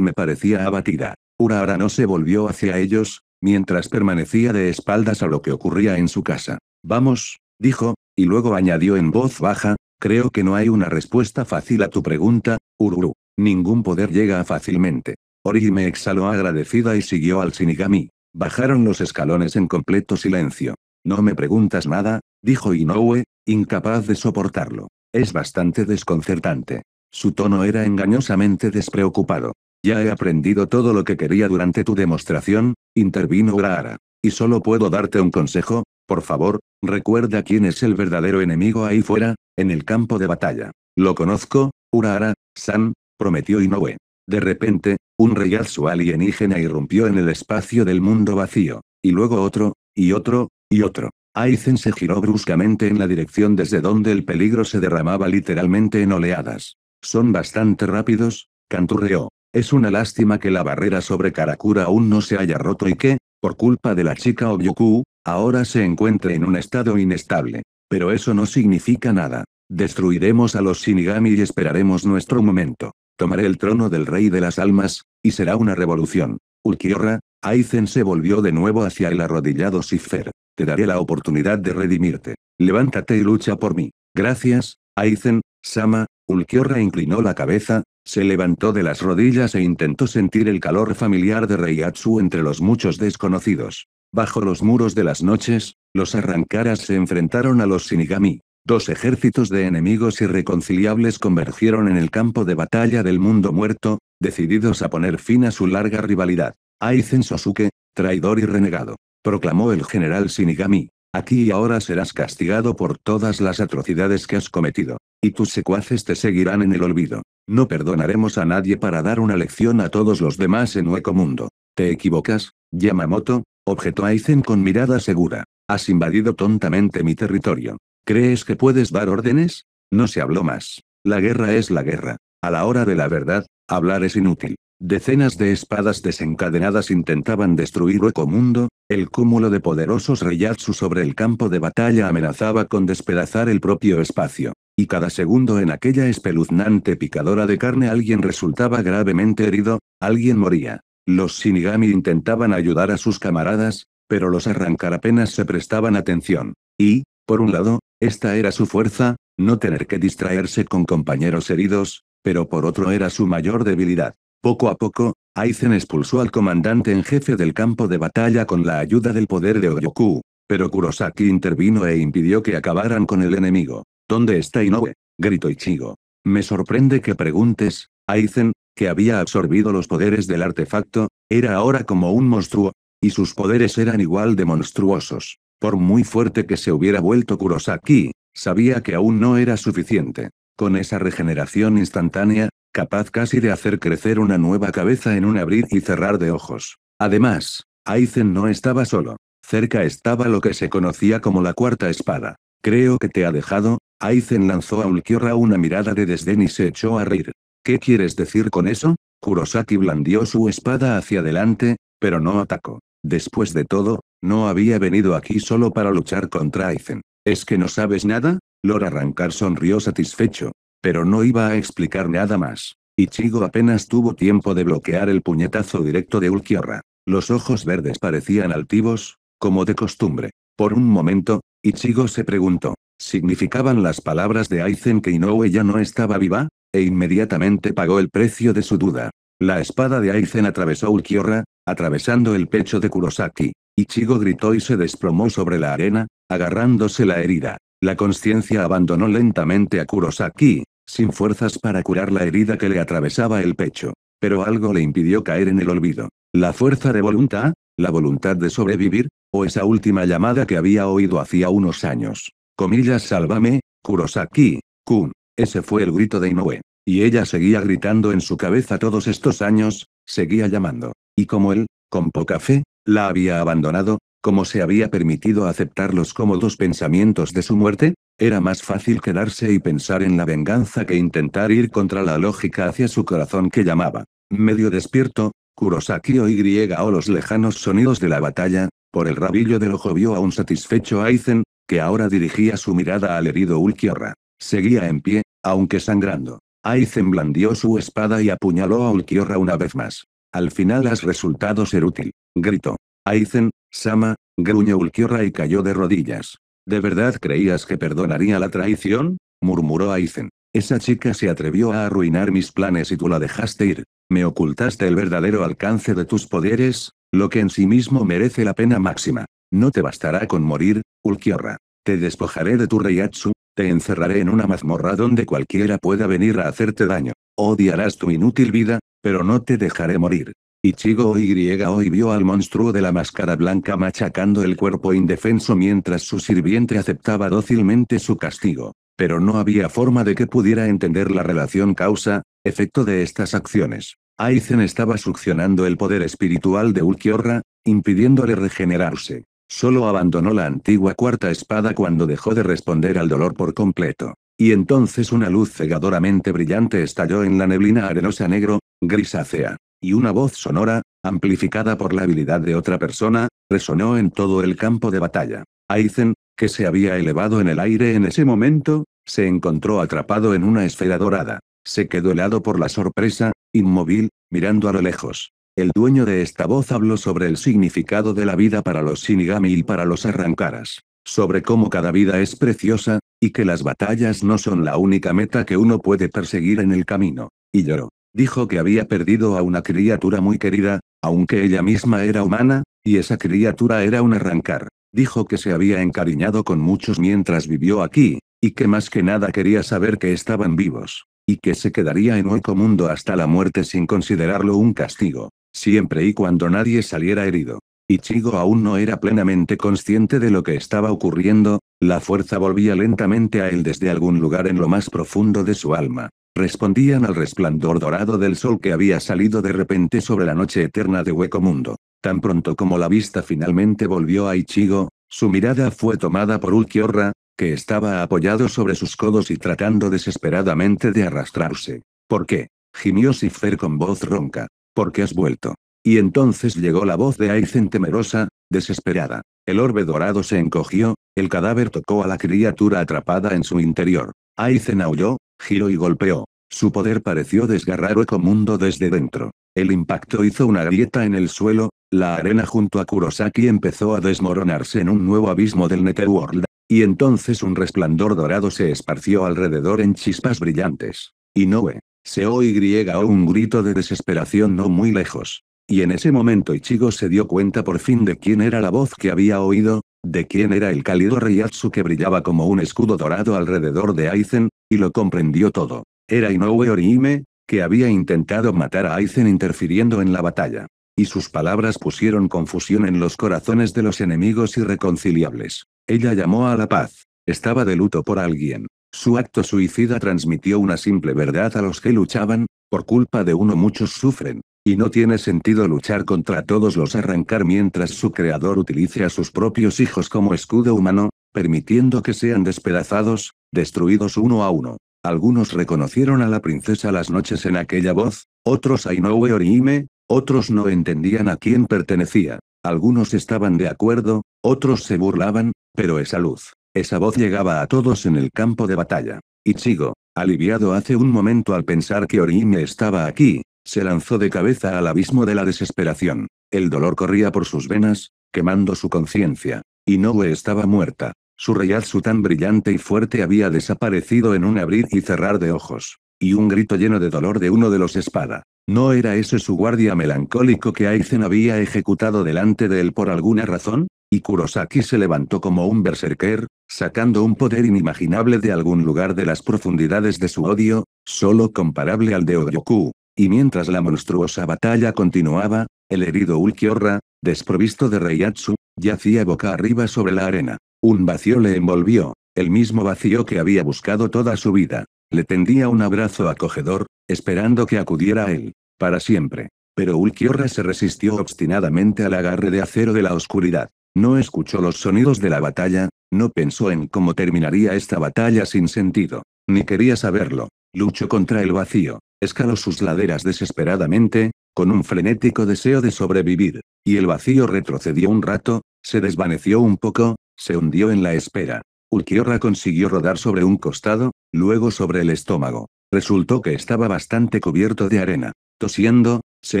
me parecía abatida. Urahara no se volvió hacia ellos, mientras permanecía de espaldas a lo que ocurría en su casa. Vamos, dijo, y luego añadió en voz baja, creo que no hay una respuesta fácil a tu pregunta, Ururu. Ningún poder llega fácilmente. me exhaló agradecida y siguió al Shinigami. Bajaron los escalones en completo silencio. No me preguntas nada, dijo Inoue, incapaz de soportarlo. Es bastante desconcertante. Su tono era engañosamente despreocupado. Ya he aprendido todo lo que quería durante tu demostración, intervino Urahara. Y solo puedo darte un consejo, por favor, recuerda quién es el verdadero enemigo ahí fuera, en el campo de batalla. Lo conozco, Urahara, San, prometió Inoue. De repente, un reyazo alienígena irrumpió en el espacio del mundo vacío, y luego otro, y otro, y otro. Aizen se giró bruscamente en la dirección desde donde el peligro se derramaba literalmente en oleadas. Son bastante rápidos, canturreó. Es una lástima que la barrera sobre Karakura aún no se haya roto y que, por culpa de la chica Obyuku, ahora se encuentre en un estado inestable. Pero eso no significa nada. Destruiremos a los Shinigami y esperaremos nuestro momento. Tomaré el trono del rey de las almas, y será una revolución. Ulquiorra, Aizen se volvió de nuevo hacia el arrodillado Sifer. Te daré la oportunidad de redimirte. Levántate y lucha por mí. Gracias, Aizen, Sama, Ulquiorra inclinó la cabeza, se levantó de las rodillas e intentó sentir el calor familiar de Reiatsu entre los muchos desconocidos. Bajo los muros de las noches, los arrancaras se enfrentaron a los Shinigami. Dos ejércitos de enemigos irreconciliables convergieron en el campo de batalla del mundo muerto, decididos a poner fin a su larga rivalidad. Aizen Sosuke, traidor y renegado, proclamó el general Shinigami. Aquí y ahora serás castigado por todas las atrocidades que has cometido, y tus secuaces te seguirán en el olvido. No perdonaremos a nadie para dar una lección a todos los demás en Hueco Mundo. Te equivocas, Yamamoto, objetó Aizen con mirada segura. Has invadido tontamente mi territorio. ¿Crees que puedes dar órdenes? No se habló más. La guerra es la guerra. A la hora de la verdad, hablar es inútil. Decenas de espadas desencadenadas intentaban destruir Hueco Mundo, el cúmulo de poderosos Reyatsu sobre el campo de batalla amenazaba con despedazar el propio espacio. Y cada segundo en aquella espeluznante picadora de carne alguien resultaba gravemente herido, alguien moría. Los Shinigami intentaban ayudar a sus camaradas, pero los arrancar apenas se prestaban atención. Y, por un lado, esta era su fuerza, no tener que distraerse con compañeros heridos, pero por otro era su mayor debilidad. Poco a poco, Aizen expulsó al comandante en jefe del campo de batalla con la ayuda del poder de Oyoku. Pero Kurosaki intervino e impidió que acabaran con el enemigo. ¿Dónde está Inoue? gritó Ichigo. Me sorprende que preguntes, Aizen, que había absorbido los poderes del artefacto, era ahora como un monstruo, y sus poderes eran igual de monstruosos. Por muy fuerte que se hubiera vuelto Kurosaki, sabía que aún no era suficiente. Con esa regeneración instantánea, capaz casi de hacer crecer una nueva cabeza en un abrir y cerrar de ojos. Además, Aizen no estaba solo. Cerca estaba lo que se conocía como la cuarta espada. Creo que te ha dejado. Aizen lanzó a Ulquiorra una mirada de desdén y se echó a reír. ¿Qué quieres decir con eso? Kurosaki blandió su espada hacia adelante, pero no atacó. Después de todo, no había venido aquí solo para luchar contra Aizen. ¿Es que no sabes nada? Lord Arrancar sonrió satisfecho. Pero no iba a explicar nada más. Ichigo apenas tuvo tiempo de bloquear el puñetazo directo de Ulquiorra. Los ojos verdes parecían altivos, como de costumbre. Por un momento, Ichigo se preguntó, ¿significaban las palabras de Aizen que Inoue ya no estaba viva? E inmediatamente pagó el precio de su duda. La espada de Aizen atravesó Ulquiorra, atravesando el pecho de Kurosaki. Ichigo gritó y se desplomó sobre la arena, agarrándose la herida. La conciencia abandonó lentamente a Kurosaki, sin fuerzas para curar la herida que le atravesaba el pecho. Pero algo le impidió caer en el olvido. ¿La fuerza de voluntad? ¿La voluntad de sobrevivir? ¿O esa última llamada que había oído hacía unos años? Comillas, sálvame, Kurosaki, Kun. Ese fue el grito de Inoue. Y ella seguía gritando en su cabeza todos estos años, seguía llamando. Y como él, con poca fe, la había abandonado, como se había permitido aceptar los cómodos pensamientos de su muerte, era más fácil quedarse y pensar en la venganza que intentar ir contra la lógica hacia su corazón que llamaba. Medio despierto, Kurosaki o los lejanos sonidos de la batalla, por el rabillo del ojo vio a un satisfecho Aizen, que ahora dirigía su mirada al herido Ulquiorra. Seguía en pie, aunque sangrando. Aizen blandió su espada y apuñaló a Ulquiorra una vez más. Al final has resultado ser útil, gritó. Aizen, Sama, gruñó Ulquiorra y cayó de rodillas. ¿De verdad creías que perdonaría la traición? murmuró Aizen. Esa chica se atrevió a arruinar mis planes y tú la dejaste ir. Me ocultaste el verdadero alcance de tus poderes, lo que en sí mismo merece la pena máxima. No te bastará con morir, Ulquiorra. Te despojaré de tu reyatsu, te encerraré en una mazmorra donde cualquiera pueda venir a hacerte daño. Odiarás tu inútil vida, pero no te dejaré morir. Ichigo Oy vio al monstruo de la máscara blanca machacando el cuerpo indefenso mientras su sirviente aceptaba dócilmente su castigo. Pero no había forma de que pudiera entender la relación causa-efecto de estas acciones. Aizen estaba succionando el poder espiritual de Ulquiorra, impidiéndole regenerarse. Solo abandonó la antigua cuarta espada cuando dejó de responder al dolor por completo. Y entonces una luz cegadoramente brillante estalló en la neblina arenosa negro, grisácea y una voz sonora, amplificada por la habilidad de otra persona, resonó en todo el campo de batalla. Aizen, que se había elevado en el aire en ese momento, se encontró atrapado en una esfera dorada. Se quedó helado por la sorpresa, inmóvil, mirando a lo lejos. El dueño de esta voz habló sobre el significado de la vida para los Shinigami y para los Arrancaras, sobre cómo cada vida es preciosa, y que las batallas no son la única meta que uno puede perseguir en el camino. Y lloró. Dijo que había perdido a una criatura muy querida, aunque ella misma era humana, y esa criatura era un arrancar. Dijo que se había encariñado con muchos mientras vivió aquí, y que más que nada quería saber que estaban vivos, y que se quedaría en Hueco Mundo hasta la muerte sin considerarlo un castigo, siempre y cuando nadie saliera herido. Ichigo aún no era plenamente consciente de lo que estaba ocurriendo, la fuerza volvía lentamente a él desde algún lugar en lo más profundo de su alma. Respondían al resplandor dorado del sol que había salido de repente sobre la noche eterna de Hueco Mundo. Tan pronto como la vista finalmente volvió a Ichigo, su mirada fue tomada por Ulquiorra, que estaba apoyado sobre sus codos y tratando desesperadamente de arrastrarse. ¿Por qué? gimió Sifer con voz ronca. ¿Por qué has vuelto? Y entonces llegó la voz de Aizen temerosa, desesperada. El orbe dorado se encogió, el cadáver tocó a la criatura atrapada en su interior. Aizen aulló, giró y golpeó. Su poder pareció desgarrar mundo desde dentro. El impacto hizo una grieta en el suelo, la arena junto a Kurosaki empezó a desmoronarse en un nuevo abismo del Netherworld, y entonces un resplandor dorado se esparció alrededor en chispas brillantes. Inoue. Se o un grito de desesperación no muy lejos. Y en ese momento Ichigo se dio cuenta por fin de quién era la voz que había oído, de quién era el cálido Ryatsu que brillaba como un escudo dorado alrededor de Aizen, y lo comprendió todo. Era Inoue Oriime que había intentado matar a Aizen interfiriendo en la batalla. Y sus palabras pusieron confusión en los corazones de los enemigos irreconciliables. Ella llamó a la paz. Estaba de luto por alguien. Su acto suicida transmitió una simple verdad a los que luchaban, por culpa de uno muchos sufren. Y no tiene sentido luchar contra todos los arrancar mientras su creador utilice a sus propios hijos como escudo humano, permitiendo que sean despedazados, destruidos uno a uno. Algunos reconocieron a la princesa las noches en aquella voz, otros a Inoue Orihime, otros no entendían a quién pertenecía. Algunos estaban de acuerdo, otros se burlaban, pero esa luz, esa voz llegaba a todos en el campo de batalla. Ichigo, aliviado hace un momento al pensar que Orihime estaba aquí, se lanzó de cabeza al abismo de la desesperación. El dolor corría por sus venas, quemando su conciencia. Inoue estaba muerta. Su reyazu tan brillante y fuerte había desaparecido en un abrir y cerrar de ojos. Y un grito lleno de dolor de uno de los espada. ¿No era ese su guardia melancólico que Aizen había ejecutado delante de él por alguna razón? Y Kurosaki se levantó como un berserker, sacando un poder inimaginable de algún lugar de las profundidades de su odio, solo comparable al de Oyoku. Y mientras la monstruosa batalla continuaba, el herido Ulquiorra, Desprovisto de Reiatsu, yacía boca arriba sobre la arena. Un vacío le envolvió, el mismo vacío que había buscado toda su vida. Le tendía un abrazo acogedor, esperando que acudiera a él, para siempre. Pero Ulquiorra se resistió obstinadamente al agarre de acero de la oscuridad. No escuchó los sonidos de la batalla, no pensó en cómo terminaría esta batalla sin sentido, ni quería saberlo. Luchó contra el vacío, escaló sus laderas desesperadamente, con un frenético deseo de sobrevivir. Y el vacío retrocedió un rato, se desvaneció un poco, se hundió en la espera. Ulquiorra consiguió rodar sobre un costado, luego sobre el estómago. Resultó que estaba bastante cubierto de arena. Tosiendo, se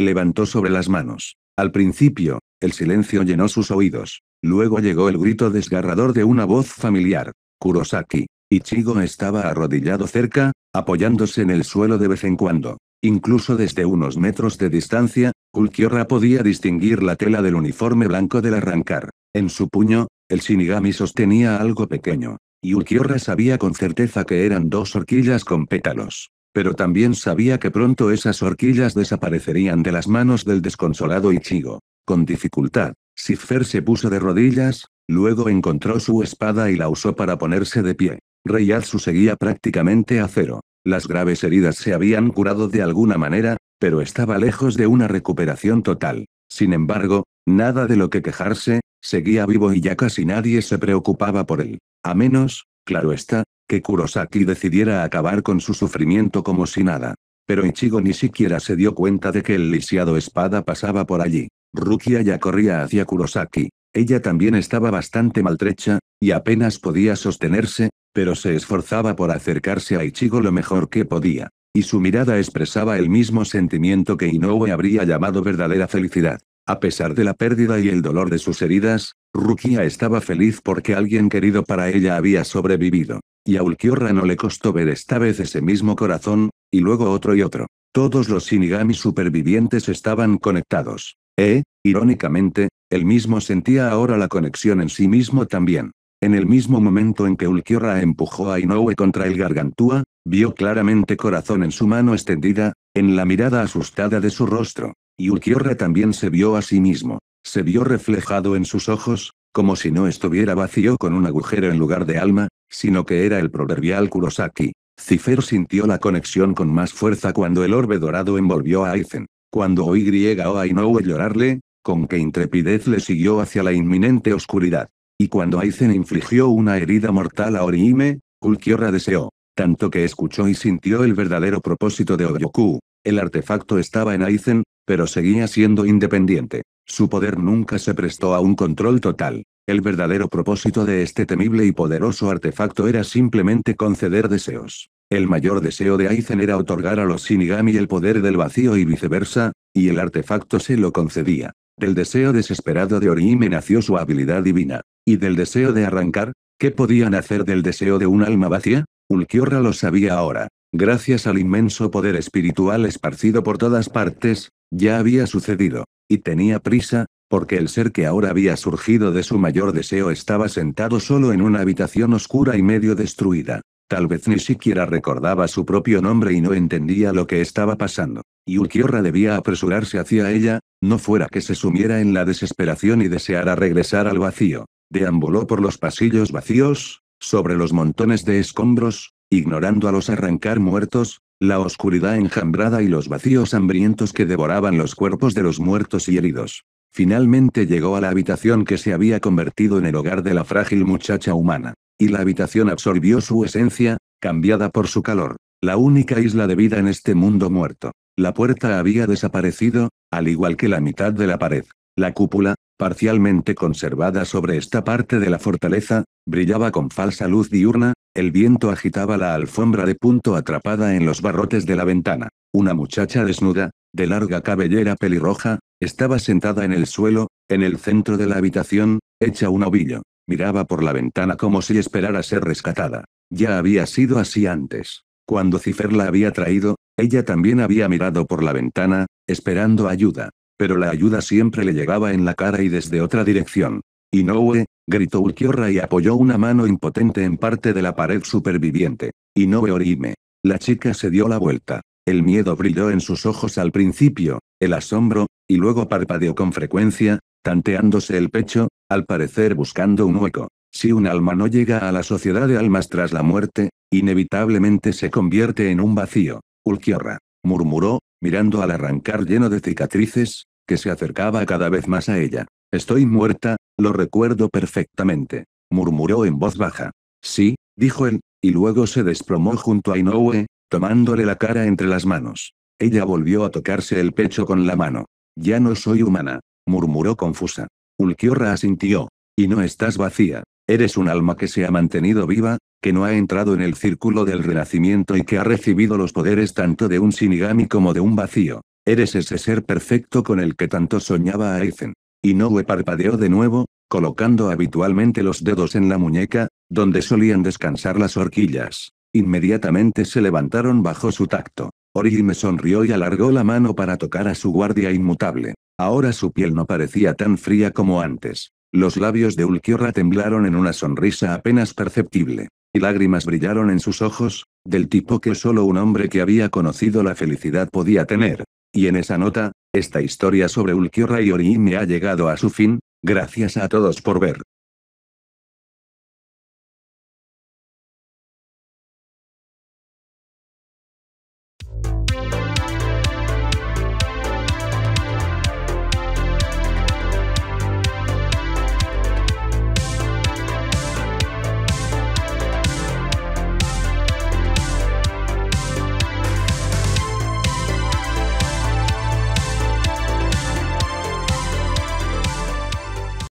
levantó sobre las manos. Al principio, el silencio llenó sus oídos. Luego llegó el grito desgarrador de una voz familiar. Kurosaki. Ichigo estaba arrodillado cerca, apoyándose en el suelo de vez en cuando. Incluso desde unos metros de distancia, Ulquiorra podía distinguir la tela del uniforme blanco del arrancar. En su puño, el Shinigami sostenía algo pequeño. Y Ulquiorra sabía con certeza que eran dos horquillas con pétalos. Pero también sabía que pronto esas horquillas desaparecerían de las manos del desconsolado Ichigo. Con dificultad, Siffer se puso de rodillas, luego encontró su espada y la usó para ponerse de pie. Reyazu seguía prácticamente a cero. Las graves heridas se habían curado de alguna manera, pero estaba lejos de una recuperación total. Sin embargo, nada de lo que quejarse, seguía vivo y ya casi nadie se preocupaba por él. A menos, claro está, que Kurosaki decidiera acabar con su sufrimiento como si nada. Pero Ichigo ni siquiera se dio cuenta de que el lisiado espada pasaba por allí. Rukia ya corría hacia Kurosaki. Ella también estaba bastante maltrecha, y apenas podía sostenerse, pero se esforzaba por acercarse a Ichigo lo mejor que podía. Y su mirada expresaba el mismo sentimiento que Inoue habría llamado verdadera felicidad. A pesar de la pérdida y el dolor de sus heridas, Rukia estaba feliz porque alguien querido para ella había sobrevivido. Y a Ulquiorra no le costó ver esta vez ese mismo corazón, y luego otro y otro. Todos los Shinigami supervivientes estaban conectados. E, irónicamente, él mismo sentía ahora la conexión en sí mismo también. En el mismo momento en que Ulquiorra empujó a Inoue contra el gargantúa, vio claramente corazón en su mano extendida, en la mirada asustada de su rostro. Y Ulquiorra también se vio a sí mismo. Se vio reflejado en sus ojos, como si no estuviera vacío con un agujero en lugar de alma, sino que era el proverbial Kurosaki. Cifer sintió la conexión con más fuerza cuando el orbe dorado envolvió a Aizen. Cuando griega a Inoue llorarle, con qué intrepidez le siguió hacia la inminente oscuridad. Y cuando Aizen infligió una herida mortal a Orihime, Ulquiorra deseó. Tanto que escuchó y sintió el verdadero propósito de Oyoku. El artefacto estaba en Aizen, pero seguía siendo independiente. Su poder nunca se prestó a un control total. El verdadero propósito de este temible y poderoso artefacto era simplemente conceder deseos. El mayor deseo de Aizen era otorgar a los Shinigami el poder del vacío y viceversa, y el artefacto se lo concedía. Del deseo desesperado de Orihime nació su habilidad divina. Y del deseo de arrancar, ¿qué podían hacer del deseo de un alma vacía? Ulquiorra lo sabía ahora. Gracias al inmenso poder espiritual esparcido por todas partes, ya había sucedido. Y tenía prisa, porque el ser que ahora había surgido de su mayor deseo estaba sentado solo en una habitación oscura y medio destruida. Tal vez ni siquiera recordaba su propio nombre y no entendía lo que estaba pasando. Y Ulquiorra debía apresurarse hacia ella, no fuera que se sumiera en la desesperación y deseara regresar al vacío. Deambuló por los pasillos vacíos, sobre los montones de escombros, ignorando a los arrancar muertos, la oscuridad enjambrada y los vacíos hambrientos que devoraban los cuerpos de los muertos y heridos. Finalmente llegó a la habitación que se había convertido en el hogar de la frágil muchacha humana y la habitación absorbió su esencia, cambiada por su calor. La única isla de vida en este mundo muerto. La puerta había desaparecido, al igual que la mitad de la pared. La cúpula, parcialmente conservada sobre esta parte de la fortaleza, brillaba con falsa luz diurna, el viento agitaba la alfombra de punto atrapada en los barrotes de la ventana. Una muchacha desnuda, de larga cabellera pelirroja, estaba sentada en el suelo, en el centro de la habitación, hecha un ovillo. Miraba por la ventana como si esperara ser rescatada. Ya había sido así antes. Cuando Cifer la había traído, ella también había mirado por la ventana, esperando ayuda. Pero la ayuda siempre le llegaba en la cara y desde otra dirección. Inoue, gritó Ulquiorra y apoyó una mano impotente en parte de la pared superviviente. Inoue Orime. La chica se dio la vuelta. El miedo brilló en sus ojos al principio, el asombro, y luego parpadeó con frecuencia, tanteándose el pecho, al parecer buscando un hueco. Si un alma no llega a la sociedad de almas tras la muerte, inevitablemente se convierte en un vacío. Ulquiorra, murmuró, mirando al arrancar lleno de cicatrices, que se acercaba cada vez más a ella. Estoy muerta, lo recuerdo perfectamente, murmuró en voz baja. Sí, dijo él, y luego se desplomó junto a Inoue, tomándole la cara entre las manos. Ella volvió a tocarse el pecho con la mano. Ya no soy humana, murmuró confusa. Ulquiorra asintió. Y no estás vacía. Eres un alma que se ha mantenido viva, que no ha entrado en el círculo del renacimiento y que ha recibido los poderes tanto de un sinigami como de un vacío. Eres ese ser perfecto con el que tanto soñaba Aizen. Inoue parpadeó de nuevo, colocando habitualmente los dedos en la muñeca, donde solían descansar las horquillas. Inmediatamente se levantaron bajo su tacto me sonrió y alargó la mano para tocar a su guardia inmutable. Ahora su piel no parecía tan fría como antes. Los labios de Ulquiorra temblaron en una sonrisa apenas perceptible. Y lágrimas brillaron en sus ojos, del tipo que solo un hombre que había conocido la felicidad podía tener. Y en esa nota, esta historia sobre Ulquiorra y me ha llegado a su fin, gracias a todos por ver.